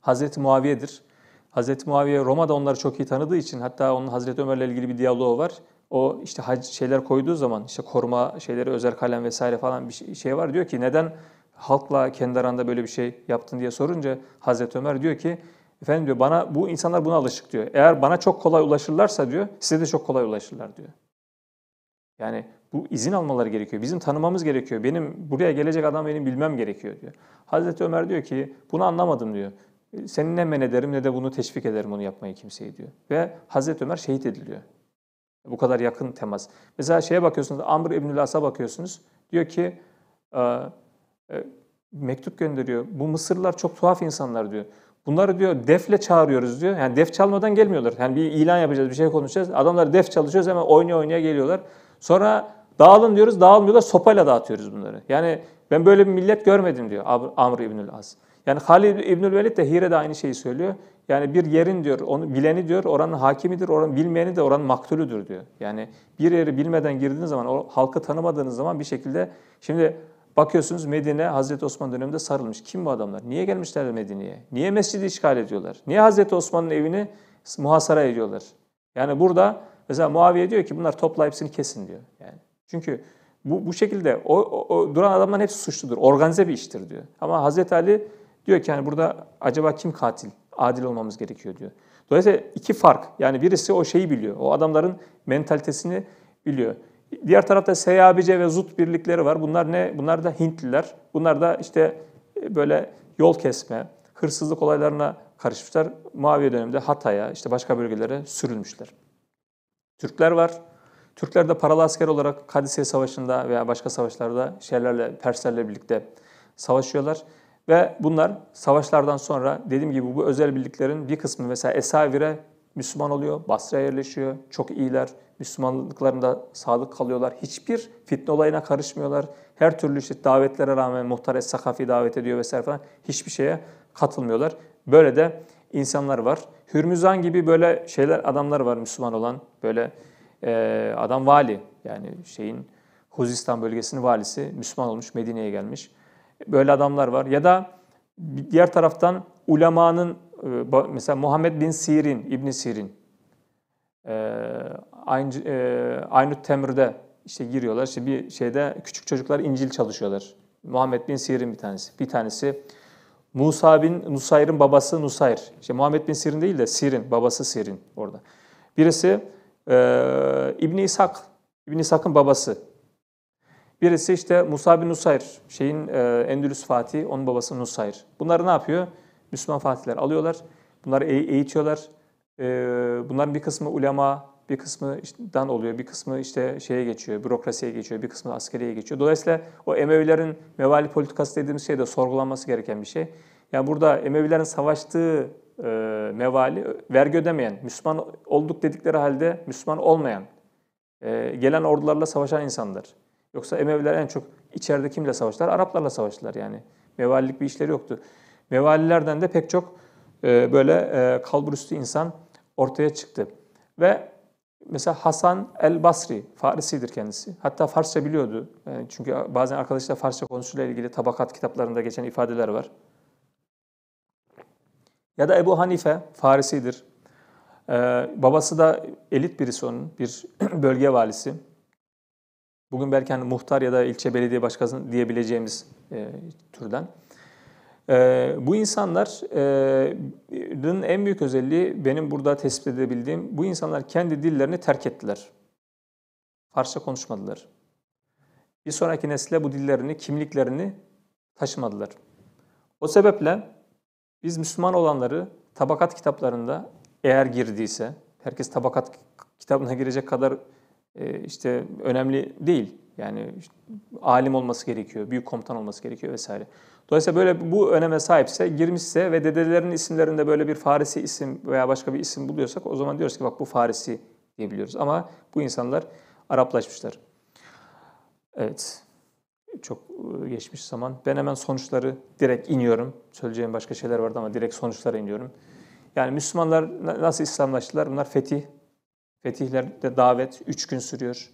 Hazreti Muaviye'dir. Hazreti Muaviye Roma'da onları çok iyi tanıdığı için hatta onun Hazreti Ömer'le ilgili bir diyaloğu var. O işte hac şeyler koyduğu zaman işte koruma şeyleri özel kalem vesaire falan bir şey, şey var. Diyor ki neden halkla kendi aranda böyle bir şey yaptın diye sorunca Hazreti Ömer diyor ki efendim diyor bana bu insanlar buna alışık diyor. Eğer bana çok kolay ulaşırlarsa diyor size de çok kolay ulaşırlar diyor. Yani bu izin almaları gerekiyor. Bizim tanımamız gerekiyor. Benim buraya gelecek adam benim bilmem gerekiyor diyor. Hazreti Ömer diyor ki bunu anlamadım diyor. E, seni ne men ederim ne de bunu teşvik ederim onu yapmayı kimseyi diyor. Ve Hazreti Ömer şehit ediliyor. Bu kadar yakın temas. Mesela şeye bakıyorsunuz Amr İbnül As'a bakıyorsunuz. Diyor ki e, e, mektup gönderiyor. Bu Mısırlılar çok tuhaf insanlar diyor. Bunları diyor defle çağırıyoruz diyor. Yani def çalmadan gelmiyorlar. Yani bir ilan yapacağız, bir şey konuşacağız. Adamlar def çalışıyoruz hemen oynaya oynaya geliyorlar. Sonra Dağılın diyoruz, dağılmıyorlar. Sopayla dağıtıyoruz bunları. Yani ben böyle bir millet görmedim diyor Amr İbnül As. Yani Halid İbnül Velid de Hire'de aynı şeyi söylüyor. Yani bir yerin diyor, onu bileni diyor, oranın hakimidir, oranın bilmeyeni de oranın maktulüdür diyor. Yani bir yeri bilmeden girdiğiniz zaman, o halkı tanımadığınız zaman bir şekilde şimdi bakıyorsunuz Medine Hazreti Osman döneminde sarılmış. Kim bu adamlar? Niye gelmişler Medine'ye? Niye mescidi işgal ediyorlar? Niye Hazreti Osman'ın evini muhasara ediyorlar? Yani burada mesela Muaviye diyor ki bunlar topla hepsini kesin diyor. Çünkü bu, bu şekilde o, o, o duran adamların hepsi suçludur. Organize bir iştir diyor. Ama Hazreti Ali diyor ki yani burada acaba kim katil? Adil olmamız gerekiyor diyor. Dolayısıyla iki fark. Yani birisi o şeyi biliyor. O adamların mentalitesini biliyor. Diğer tarafta SYABC ve ZUT birlikleri var. Bunlar ne? Bunlar da Hintliler. Bunlar da işte e, böyle yol kesme, hırsızlık olaylarına karışmışlar. Muaviye döneminde Hatay'a, işte başka bölgelere sürülmüşler. Türkler var. Türkler de paralı asker olarak Kadisiye Savaşı'nda veya başka savaşlarda Şerlerle, Perslerle birlikte savaşıyorlar. Ve bunlar savaşlardan sonra dediğim gibi bu özel birliklerin bir kısmı mesela Esavire Müslüman oluyor, Basra'ya yerleşiyor. Çok iyiler, Müslümanlıklarında sağlık kalıyorlar. Hiçbir fitne olayına karışmıyorlar. Her türlü işte davetlere rağmen muhtar Sakafi davet ediyor vesaire falan hiçbir şeye katılmıyorlar. Böyle de insanlar var. Hürmüzan gibi böyle şeyler adamlar var Müslüman olan böyle ee, adam vali yani şeyin Huzistan bölgesinin valisi Müslüman olmuş Medine'ye gelmiş. Böyle adamlar var. Ya da diğer taraftan ulemanın e, mesela Muhammed bin Sirin, İbn Sirin ee, aynı e, aynı Temr'de işte giriyorlar. İşte bir şeyde küçük çocuklar İncil çalışıyorlar. Muhammed bin Sirin bir tanesi. Bir tanesi Musa bin Nusayr'ın babası Nusayr. İşte Muhammed bin Sirin değil de Sirin, babası Sirin orada. Birisi e, İbn İshak, İbn İshak'ın babası. Birisi işte Musa bin Nusayr, şeyin e, Endülüs Fatih, onun babası Nusayr. Bunları ne yapıyor? Müslüman fatihler alıyorlar, bunları eğitiyorlar. E, bunların bir kısmı ulema, bir kısmı dan oluyor, bir kısmı işte şeye geçiyor, bürokrasiye geçiyor, bir kısmı askeriye geçiyor. Dolayısıyla o Emevilerin mevali politikası dediğimiz şey de sorgulanması gereken bir şey. Yani burada Emevilerin savaştığı e, mevali vergi ödemeyen, Müslüman olduk dedikleri halde Müslüman olmayan, e, gelen ordularla savaşan insanlar. Yoksa Emeviler en çok içeride kimle savaştılar? Araplarla savaştılar yani. Mevalilik bir işleri yoktu. Mevalilerden de pek çok e, böyle e, kalburüstü insan ortaya çıktı. Ve mesela Hasan el Basri, Farisidir kendisi. Hatta Farsça biliyordu. çünkü bazen arkadaşlar Farsça konusuyla ilgili tabakat kitaplarında geçen ifadeler var. Ya da Ebu Hanife Farisidir. Ee, babası da elit birisi onun, bir bölge valisi. Bugün belki hani muhtar ya da ilçe belediye başkanı diyebileceğimiz e, türden. Ee, e, bu insanların en büyük özelliği benim burada tespit edebildiğim bu insanlar kendi dillerini terk ettiler. Farsça konuşmadılar. Bir sonraki nesle bu dillerini, kimliklerini taşımadılar. O sebeple biz Müslüman olanları tabakat kitaplarında eğer girdiyse, herkes tabakat kitabına girecek kadar e, işte önemli değil. Yani işte, alim olması gerekiyor, büyük komutan olması gerekiyor vesaire. Dolayısıyla böyle bu öneme sahipse, girmişse ve dedelerin isimlerinde böyle bir Farisi isim veya başka bir isim buluyorsak o zaman diyoruz ki bak bu Farisi diyebiliyoruz. Ama bu insanlar Araplaşmışlar. Evet çok ıı, geçmiş zaman. Ben hemen sonuçları direkt iniyorum. Söyleyeceğim başka şeyler vardı ama direkt sonuçlara iniyorum. Yani Müslümanlar nasıl İslamlaştılar? Bunlar fetih. Fetihlerde davet 3 gün sürüyor.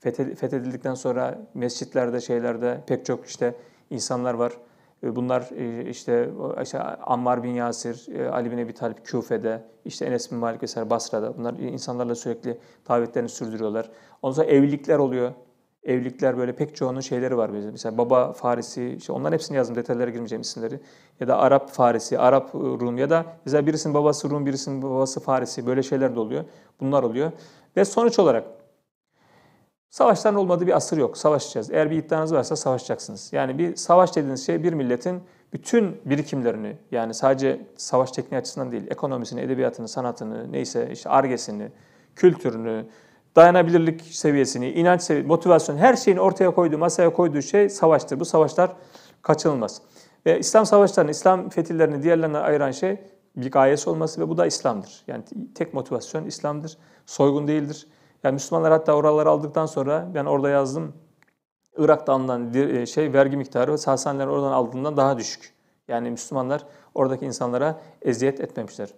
Fethedildikten sonra mescitlerde, şeylerde pek çok işte insanlar var. Bunlar işte, işte Ammar bin Yasir, Ali bin Ebi Talip Küfe'de, işte Enes bin Malik vesaire Basra'da. Bunlar insanlarla sürekli davetlerini sürdürüyorlar. Ondan sonra evlilikler oluyor evlilikler böyle pek çoğunun şeyleri var. Mesela baba farisi işte onların hepsini yazdım detaylara girmeyeceğim isimleri. Ya da Arap farisi Arap e, Rum ya da mesela birisinin babası Rum, birisinin babası farisi böyle şeyler de oluyor. Bunlar oluyor. Ve sonuç olarak savaşların olmadığı bir asır yok. Savaşacağız. Eğer bir iddianız varsa savaşacaksınız. Yani bir savaş dediğiniz şey bir milletin bütün birikimlerini yani sadece savaş tekniği açısından değil ekonomisini, edebiyatını, sanatını, neyse işte argesini, kültürünü, dayanabilirlik seviyesini, inanç seviyesini, motivasyon her şeyin ortaya koyduğu, masaya koyduğu şey savaştır. Bu savaşlar kaçınılmaz. Ve İslam savaşlarını, İslam fetihlerini diğerlerinden ayıran şey bir gayesi olması ve bu da İslam'dır. Yani tek motivasyon İslam'dır. Soygun değildir. Yani Müslümanlar hatta oraları aldıktan sonra ben orada yazdım. Irak'ta alınan e, şey vergi miktarı Sasaniler oradan aldığından daha düşük. Yani Müslümanlar oradaki insanlara eziyet etmemişler.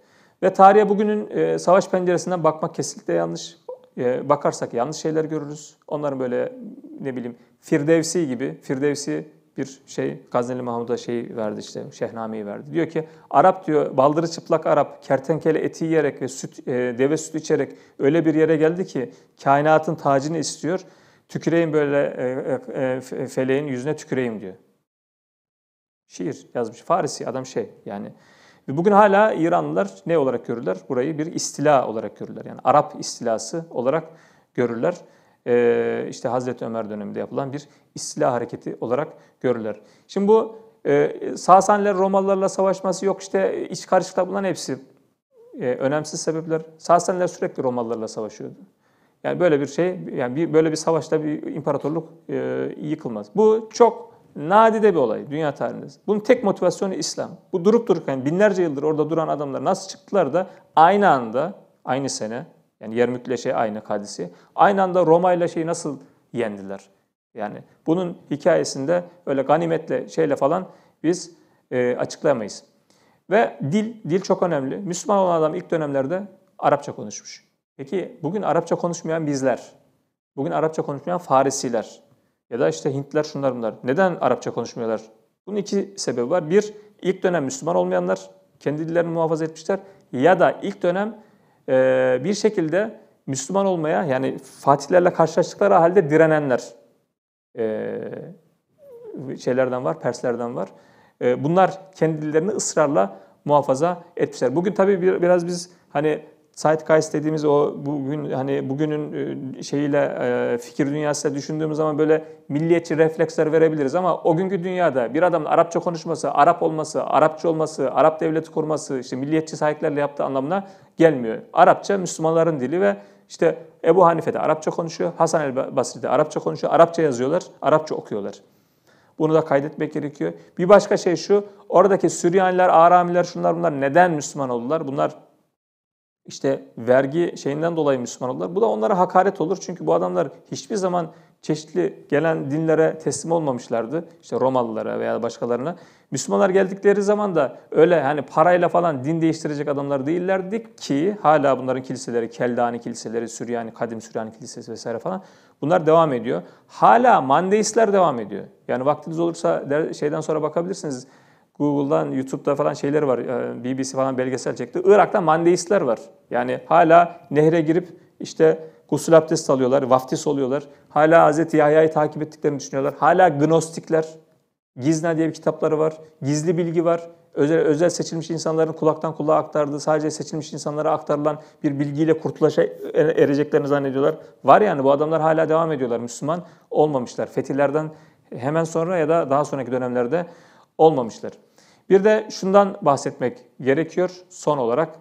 Ve tarihe bugünün e, savaş penceresinden bakmak kesinlikle yanlış. Ee, bakarsak yanlış şeyler görürüz. Onların böyle ne bileyim Firdevsi gibi, Firdevsi bir şey Gazneli Mahmud'a şey verdi işte Şehname'yi verdi. Diyor ki Arap diyor baldırı çıplak Arap kertenkele eti yiyerek ve süt e, deve sütü içerek öyle bir yere geldi ki kainatın tacını istiyor. Tüküreyim böyle e, e, e feleğin yüzüne tüküreyim diyor. Şiir yazmış. Farisi adam şey yani ve bugün hala İranlılar ne olarak görürler? Burayı bir istila olarak görürler. Yani Arap istilası olarak görürler. Ee, işte Hazreti Ömer döneminde yapılan bir istila hareketi olarak görürler. Şimdi bu e, Sasaniler Romalılarla savaşması yok işte iç karışıkta bulunan hepsi e, önemsiz sebepler. Sasaniler sürekli Romalılarla savaşıyordu. Yani böyle bir şey, yani bir, böyle bir savaşta bir imparatorluk e, yıkılmaz. Bu çok nadide bir olay dünya tarihinde. Bunun tek motivasyonu İslam. Bu durup dururken yani binlerce yıldır orada duran adamlar nasıl çıktılar da aynı anda, aynı sene yani Yermük'le şey aynı hadisi. Aynı anda Roma ile şeyi nasıl yendiler? Yani bunun hikayesinde öyle ganimetle şeyle falan biz e, açıklayamayız. Ve dil, dil çok önemli. Müslüman olan adam ilk dönemlerde Arapça konuşmuş. Peki bugün Arapça konuşmayan bizler, bugün Arapça konuşmayan Farisiler, ya da işte Hintler şunlar bunlar. Neden Arapça konuşmuyorlar? Bunun iki sebebi var. Bir, ilk dönem Müslüman olmayanlar kendi dillerini muhafaza etmişler. Ya da ilk dönem e, bir şekilde Müslüman olmaya yani Fatihlerle karşılaştıkları halde direnenler e, şeylerden var, Perslerden var. E, bunlar kendi dillerini ısrarla muhafaza etmişler. Bugün tabii bir, biraz biz hani Zeitgeist dediğimiz o bugün hani bugünün e, şeyiyle e, fikir dünyasıyla düşündüğümüz zaman böyle milliyetçi refleksler verebiliriz ama o günkü dünyada bir adamın Arapça konuşması, Arap olması, Arapça olması, Arap devleti kurması işte milliyetçi sahiplerle yaptığı anlamına gelmiyor. Arapça Müslümanların dili ve işte Ebu Hanife de Arapça konuşuyor, Hasan el Basri de Arapça konuşuyor, Arapça yazıyorlar, Arapça okuyorlar. Bunu da kaydetmek gerekiyor. Bir başka şey şu, oradaki Süryaniler, Aramiler, şunlar bunlar neden Müslüman oldular? Bunlar işte vergi şeyinden dolayı Müslüman olurlar. Bu da onlara hakaret olur. Çünkü bu adamlar hiçbir zaman çeşitli gelen dinlere teslim olmamışlardı. İşte Romalılara veya başkalarına. Müslümanlar geldikleri zaman da öyle hani parayla falan din değiştirecek adamlar değillerdi ki hala bunların kiliseleri, Keldani kiliseleri, Süryani, Kadim Süryani kilisesi vesaire falan bunlar devam ediyor. Hala mandeistler devam ediyor. Yani vaktiniz olursa şeyden sonra bakabilirsiniz. Google'dan, YouTube'da falan şeyler var. Ee, BBC falan belgesel çekti. Irak'ta mandeistler var. Yani hala nehre girip işte gusül abdest alıyorlar, vaftiz oluyorlar. Hala Hz. Yahya'yı takip ettiklerini düşünüyorlar. Hala gnostikler. Gizna diye bir kitapları var. Gizli bilgi var. Özel, özel seçilmiş insanların kulaktan kulağa aktardığı, sadece seçilmiş insanlara aktarılan bir bilgiyle kurtuluşa er, ereceklerini zannediyorlar. Var yani bu adamlar hala devam ediyorlar. Müslüman olmamışlar. Fetihlerden hemen sonra ya da daha sonraki dönemlerde olmamıştır. Bir de şundan bahsetmek gerekiyor son olarak.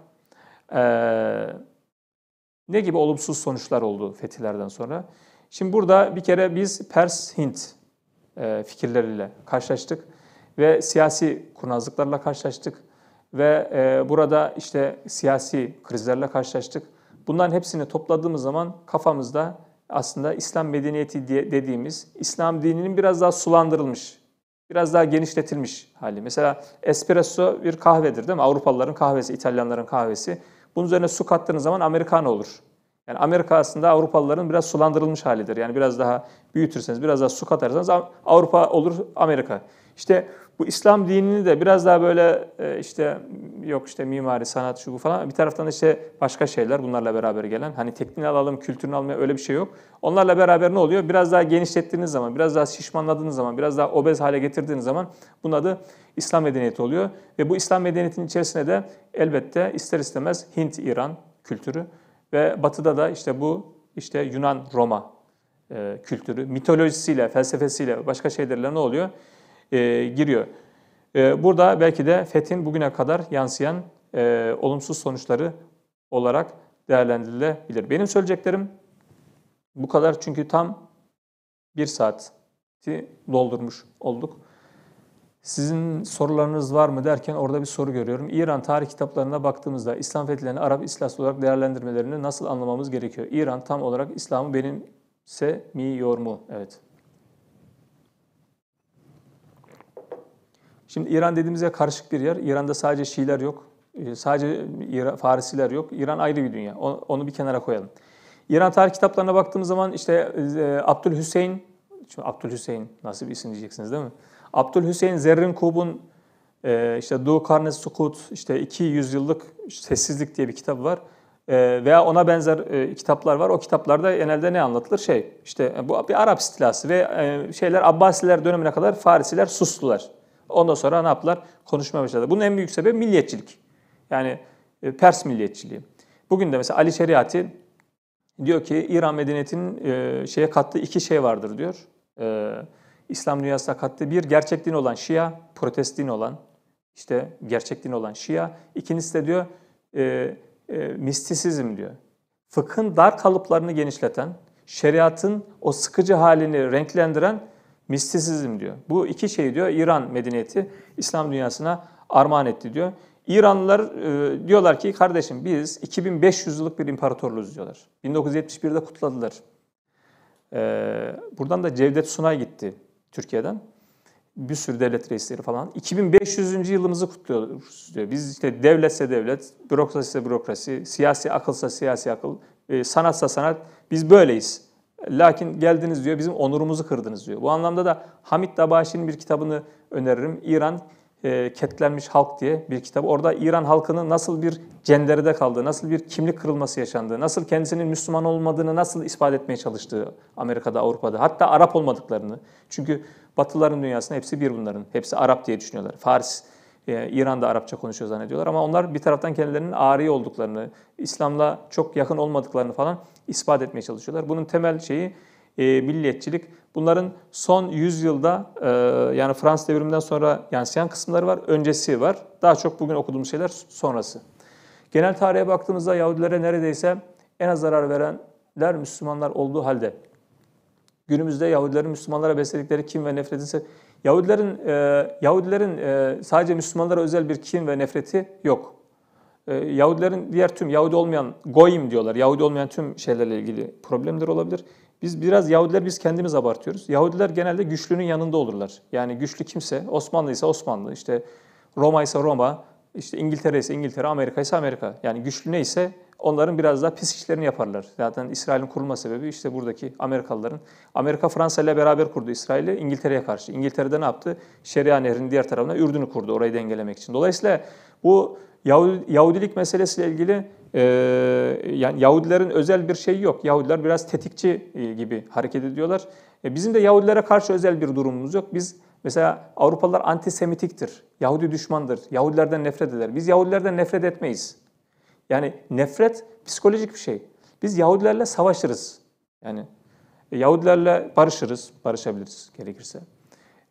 Ee, ne gibi olumsuz sonuçlar oldu fetihlerden sonra? Şimdi burada bir kere biz Pers-Hint e, fikirleriyle karşılaştık ve siyasi kurnazlıklarla karşılaştık ve e, burada işte siyasi krizlerle karşılaştık. Bunların hepsini topladığımız zaman kafamızda aslında İslam medeniyeti diye dediğimiz İslam dininin biraz daha sulandırılmış Biraz daha genişletilmiş hali. Mesela espresso bir kahvedir değil mi? Avrupalıların kahvesi, İtalyanların kahvesi. Bunun üzerine su kattığınız zaman Amerikan olur. Yani Amerika aslında Avrupalıların biraz sulandırılmış halidir. Yani biraz daha büyütürseniz, biraz daha su katarsanız Avrupa olur Amerika. İşte bu İslam dinini de biraz daha böyle e, işte yok işte mimari, sanat, şu bu falan. Bir taraftan da işte başka şeyler bunlarla beraber gelen. Hani tekniğini alalım, kültürünü almaya öyle bir şey yok. Onlarla beraber ne oluyor? Biraz daha genişlettiğiniz zaman, biraz daha şişmanladığınız zaman, biraz daha obez hale getirdiğiniz zaman bunun adı İslam medeniyeti oluyor. Ve bu İslam medeniyetinin içerisine de elbette ister istemez Hint, İran kültürü ve batıda da işte bu işte Yunan, Roma e, kültürü mitolojisiyle, felsefesiyle başka şeylerle ne oluyor? e, giriyor. E, burada belki de FET'in bugüne kadar yansıyan e, olumsuz sonuçları olarak değerlendirilebilir. Benim söyleyeceklerim bu kadar çünkü tam bir saati doldurmuş olduk. Sizin sorularınız var mı derken orada bir soru görüyorum. İran tarih kitaplarına baktığımızda İslam fethilerini Arap İslas olarak değerlendirmelerini nasıl anlamamız gerekiyor? İran tam olarak İslam'ı benimsemiyor mu? Evet. Şimdi İran dediğimiz yer karışık bir yer. İran'da sadece Şiiler yok. Ee, sadece Farisiler yok. İran ayrı bir dünya. Onu bir kenara koyalım. İran tarih kitaplarına baktığımız zaman işte e, Abdül Hüseyin, şimdi Abdülhüseyin nasıl bir isim diyeceksiniz değil mi? Abdül Hüseyin Zerrin Kub'un e, işte Du Karne Sukut, işte 2 yüzyıllık sessizlik diye bir kitap var. E, veya ona benzer kitaplar var. O kitaplarda genelde ne anlatılır? Şey, işte bu bir Arap istilası ve şeyler Abbasiler dönemine kadar Farisiler sustular. Ondan sonra ne yaptılar? Konuşmaya başladı. Bunun en büyük sebebi milliyetçilik. Yani e, Pers milliyetçiliği. Bugün de mesela Ali Şeriati diyor ki İran medeniyetinin e, şeye kattığı iki şey vardır diyor. E, İslam dünyasına kattığı bir gerçek din olan Şia, protest din olan işte gerçek din olan Şia. İkincisi de diyor e, e, mistisizm diyor. Fıkhın dar kalıplarını genişleten, şeriatın o sıkıcı halini renklendiren mistisizm diyor. Bu iki şey diyor İran medeniyeti İslam dünyasına armağan etti diyor. İranlılar e, diyorlar ki kardeşim biz 2500 yıllık bir imparatorluğuz diyorlar. 1971'de kutladılar. E, buradan da Cevdet Sunay gitti Türkiye'den. Bir sürü devlet reisleri falan. 2500. yılımızı kutluyoruz diyor. Biz işte devletse devlet, bürokrasiyse bürokrasi, siyasi akılsa siyasi akıl, e, sanatsa sanat biz böyleyiz. Lakin geldiniz diyor bizim onurumuzu kırdınız diyor. Bu anlamda da Hamid Dabaşi'nin bir kitabını öneririm. İran e, Ketlenmiş Halk diye bir kitap. Orada İran halkının nasıl bir cenderede kaldığı, nasıl bir kimlik kırılması yaşandığı, nasıl kendisinin Müslüman olmadığını nasıl ispat etmeye çalıştığı Amerika'da, Avrupa'da. Hatta Arap olmadıklarını. Çünkü Batıların dünyasında hepsi bir bunların. Hepsi Arap diye düşünüyorlar. Faris ee, İran'da Arapça konuşuyor zannediyorlar ama onlar bir taraftan kendilerinin ari olduklarını, İslam'la çok yakın olmadıklarını falan ispat etmeye çalışıyorlar. Bunun temel şeyi e, milliyetçilik. Bunların son 100 yılda e, yani Fransız devriminden sonra yansıyan kısımları var, öncesi var. Daha çok bugün okuduğumuz şeyler sonrası. Genel tarihe baktığımızda Yahudilere neredeyse en az zarar verenler Müslümanlar olduğu halde Günümüzde Yahudilerin Müslümanlara besledikleri kim ve nefretin Yahudilerin e, Yahudilerin e, sadece Müslümanlara özel bir kim ve nefreti yok. E, Yahudilerin diğer tüm Yahudi olmayan goyim diyorlar. Yahudi olmayan tüm şeylerle ilgili problemler olabilir. Biz biraz Yahudiler biz kendimiz abartıyoruz. Yahudiler genelde güçlünün yanında olurlar. Yani güçlü kimse Osmanlı ise Osmanlı, işte Roma ise Roma, işte İngiltere ise İngiltere, Amerika ise Amerika. Yani güçlü neyse onların biraz daha pis işlerini yaparlar. Zaten İsrail'in kurulma sebebi işte buradaki Amerikalıların. Amerika Fransa ile beraber kurdu İsrail'i İngiltere'ye karşı. İngiltere'de ne yaptı? Şeria Nehri'nin diğer tarafına Ürdün'ü kurdu orayı dengelemek için. Dolayısıyla bu Yahudilik meselesiyle ilgili e, yani Yahudilerin özel bir şeyi yok. Yahudiler biraz tetikçi e, gibi hareket ediyorlar. E, bizim de Yahudilere karşı özel bir durumumuz yok. Biz mesela Avrupalılar antisemitiktir, Yahudi düşmandır, Yahudilerden nefret eder. Biz Yahudilerden nefret etmeyiz. Yani nefret psikolojik bir şey. Biz Yahudilerle savaşırız. Yani e, Yahudilerle barışırız, barışabiliriz gerekirse.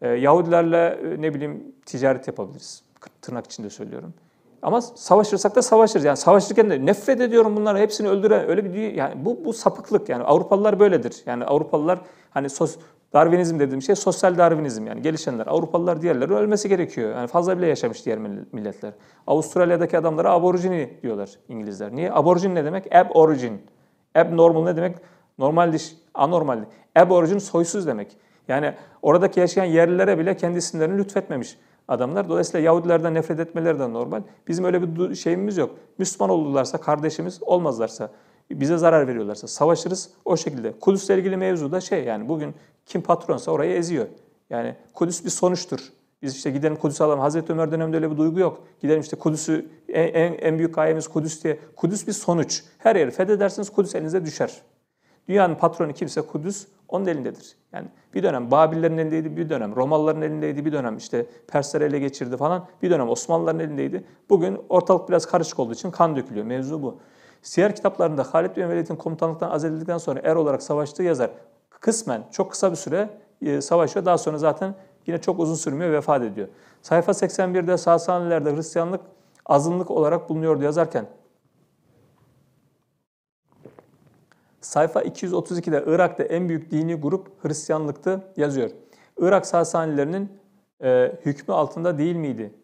E, Yahudilerle e, ne bileyim ticaret yapabiliriz. Tırnak içinde söylüyorum. Ama savaşırsak da savaşırız. Yani savaşırken de nefret ediyorum bunları. hepsini öldüren öyle bir yani bu bu sapıklık yani Avrupalılar böyledir. Yani Avrupalılar hani sos, Darwinizm dediğim şey sosyal Darwinizm yani gelişenler. Avrupalılar diğerleri ölmesi gerekiyor. Yani fazla bile yaşamış diğer milletler. Avustralya'daki adamlara aborjini diyorlar İngilizler. Niye? Aborjin ne demek? Ab origin. ab normal ne demek? Normal diş, anormal. Ab origin soysuz demek. Yani oradaki yaşayan yerlilere bile kendi isimlerini lütfetmemiş adamlar. Dolayısıyla Yahudilerden nefret etmeleri de normal. Bizim öyle bir şeyimiz yok. Müslüman olurlarsa, kardeşimiz olmazlarsa bize zarar veriyorlarsa savaşırız o şekilde. Kudüs'le ilgili mevzu da şey yani bugün kim patronsa orayı eziyor. Yani Kudüs bir sonuçtur. Biz işte gidelim Kudüs'ü alalım. Hazreti Ömer döneminde öyle bir duygu yok. Gidelim işte Kudüs'ü en, en, en büyük gayemiz Kudüs diye. Kudüs bir sonuç. Her yeri fethedersiniz Kudüs elinize düşer. Dünyanın patronu kimse Kudüs onun elindedir. Yani bir dönem Babillerin elindeydi, bir dönem Romalıların elindeydi, bir dönem işte Persler ele geçirdi falan, bir dönem Osmanlıların elindeydi. Bugün ortalık biraz karışık olduğu için kan dökülüyor. Mevzu bu. Siyer kitaplarında Halid bin Velid'in komutanlıktan azledildikten sonra er olarak savaştığı yazar kısmen çok kısa bir süre e, savaşıyor. Daha sonra zaten yine çok uzun sürmüyor vefat ediyor. Sayfa 81'de Sasanilerde Hristiyanlık azınlık olarak bulunuyordu yazarken Sayfa 232'de Irak'ta en büyük dini grup Hristiyanlıktı yazıyor. Irak Sasanilerinin e, hükmü altında değil miydi?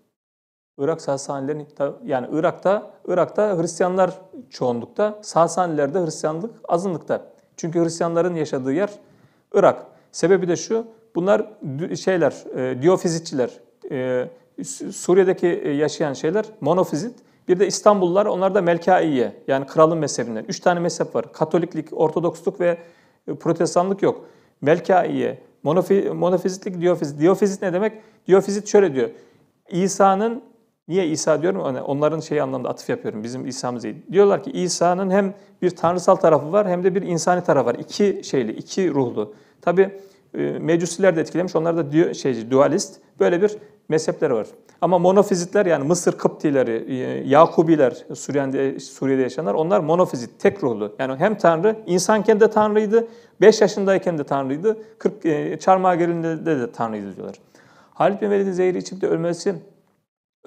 Irak Sasanilerin yani Irak'ta Irak'ta Hristiyanlar çoğunlukta, Sasanilerde Hristiyanlık azınlıkta. Çünkü Hristiyanların yaşadığı yer Irak. Sebebi de şu. Bunlar şeyler, e, diyofizitçiler. E, Suriye'deki e, yaşayan şeyler monofizit. Bir de İstanbullular onlar da Melkaiye yani kralın mezhebinden. Üç tane mezhep var. Katoliklik, Ortodoksluk ve e, Protestanlık yok. Melkaiye, monofizitlik, diofizit diofizit ne demek? diofizit şöyle diyor. İsa'nın Niye İsa diyorum? Yani onların şey anlamda atıf yapıyorum. Bizim İsa'mız değil. Diyorlar ki İsa'nın hem bir tanrısal tarafı var hem de bir insani tarafı var. İki şeyli, iki ruhlu. Tabi e, Mecusiler de etkilemiş. Onlar da diyor, şey, dualist. Böyle bir mezhepleri var. Ama monofizitler yani Mısır Kıptileri, e, Yakubiler, Suriye'de, Suriye'de yaşayanlar onlar monofizit, tek ruhlu. Yani hem Tanrı, insanken de Tanrı'ydı, 5 yaşındayken de Tanrı'ydı, 40, e, çarmıha de de Tanrı'ydı diyorlar. Halid bin Velid'in zehri içip de ölmesi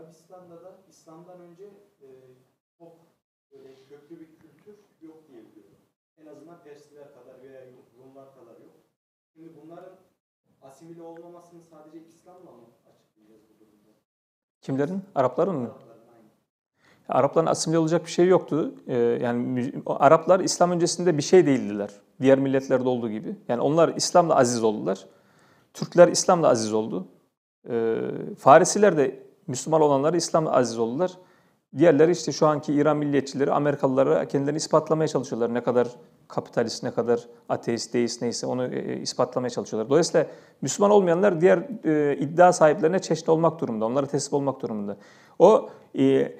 Arabistan'da da İslam'dan önce e, çok böyle köklü bir kültür yok diyebiliyorum. En azından Persliler kadar veya Rumlar kadar yok. Şimdi bunların asimile olmamasını sadece İslam'la mı açıklayacağız bu durumda? Kimlerin? Arapların mı? Arapların, Arapların asimile olacak bir şey yoktu. E, yani Araplar İslam öncesinde bir şey değildiler. Diğer milletlerde olduğu gibi. Yani onlar İslam'la aziz oldular. Türkler İslam'la aziz oldu. Ee, Farisiler de Müslüman olanlar İslam aziz oldular. Diğerleri işte şu anki İran milliyetçileri Amerikalılara kendilerini ispatlamaya çalışıyorlar. Ne kadar kapitalist, ne kadar ateist, deist neyse onu e, e ispatlamaya çalışıyorlar. Dolayısıyla Müslüman olmayanlar diğer e, iddia sahiplerine çeşit olmak durumunda. Onlara teslim olmak durumunda. O e,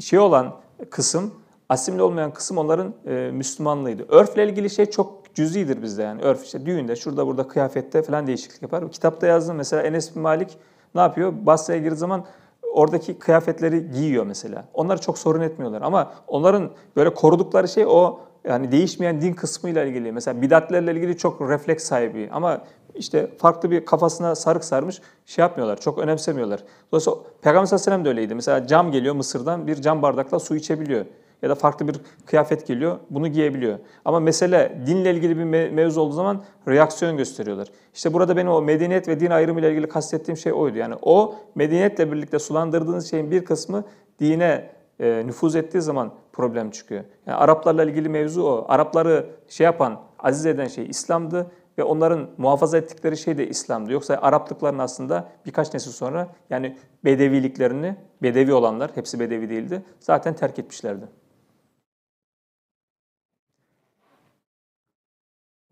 şey olan kısım, asimli olmayan kısım onların e, Müslümanlığıydı. Örfle ilgili şey çok cüzidir bizde yani. Örf işte düğünde, şurada burada kıyafette falan değişiklik yapar. Kitapta yazdım mesela Enes bin Malik ne yapıyor? Basra'ya girdiği zaman oradaki kıyafetleri giyiyor mesela. Onlar çok sorun etmiyorlar ama onların böyle korudukları şey o yani değişmeyen din kısmıyla ilgili. Mesela bidatlerle ilgili çok refleks sahibi ama işte farklı bir kafasına sarık sarmış şey yapmıyorlar, çok önemsemiyorlar. Dolayısıyla Peygamber Aleyhisselam da öyleydi. Mesela cam geliyor Mısır'dan bir cam bardakla su içebiliyor ya da farklı bir kıyafet geliyor. Bunu giyebiliyor. Ama mesele dinle ilgili bir mevzu olduğu zaman reaksiyon gösteriyorlar. İşte burada benim o medeniyet ve din ayrımı ile ilgili kastettiğim şey oydu. Yani o medeniyetle birlikte sulandırdığınız şeyin bir kısmı dine e, nüfuz ettiği zaman problem çıkıyor. Yani Araplarla ilgili mevzu o. Arapları şey yapan, aziz eden şey İslam'dı ve onların muhafaza ettikleri şey de İslam'dı. Yoksa Araplıkların aslında birkaç nesil sonra yani Bedeviliklerini, Bedevi olanlar, hepsi Bedevi değildi, zaten terk etmişlerdi.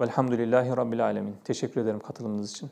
Velhamdülillahi Rabbil Alemin. Teşekkür ederim katılımınız için.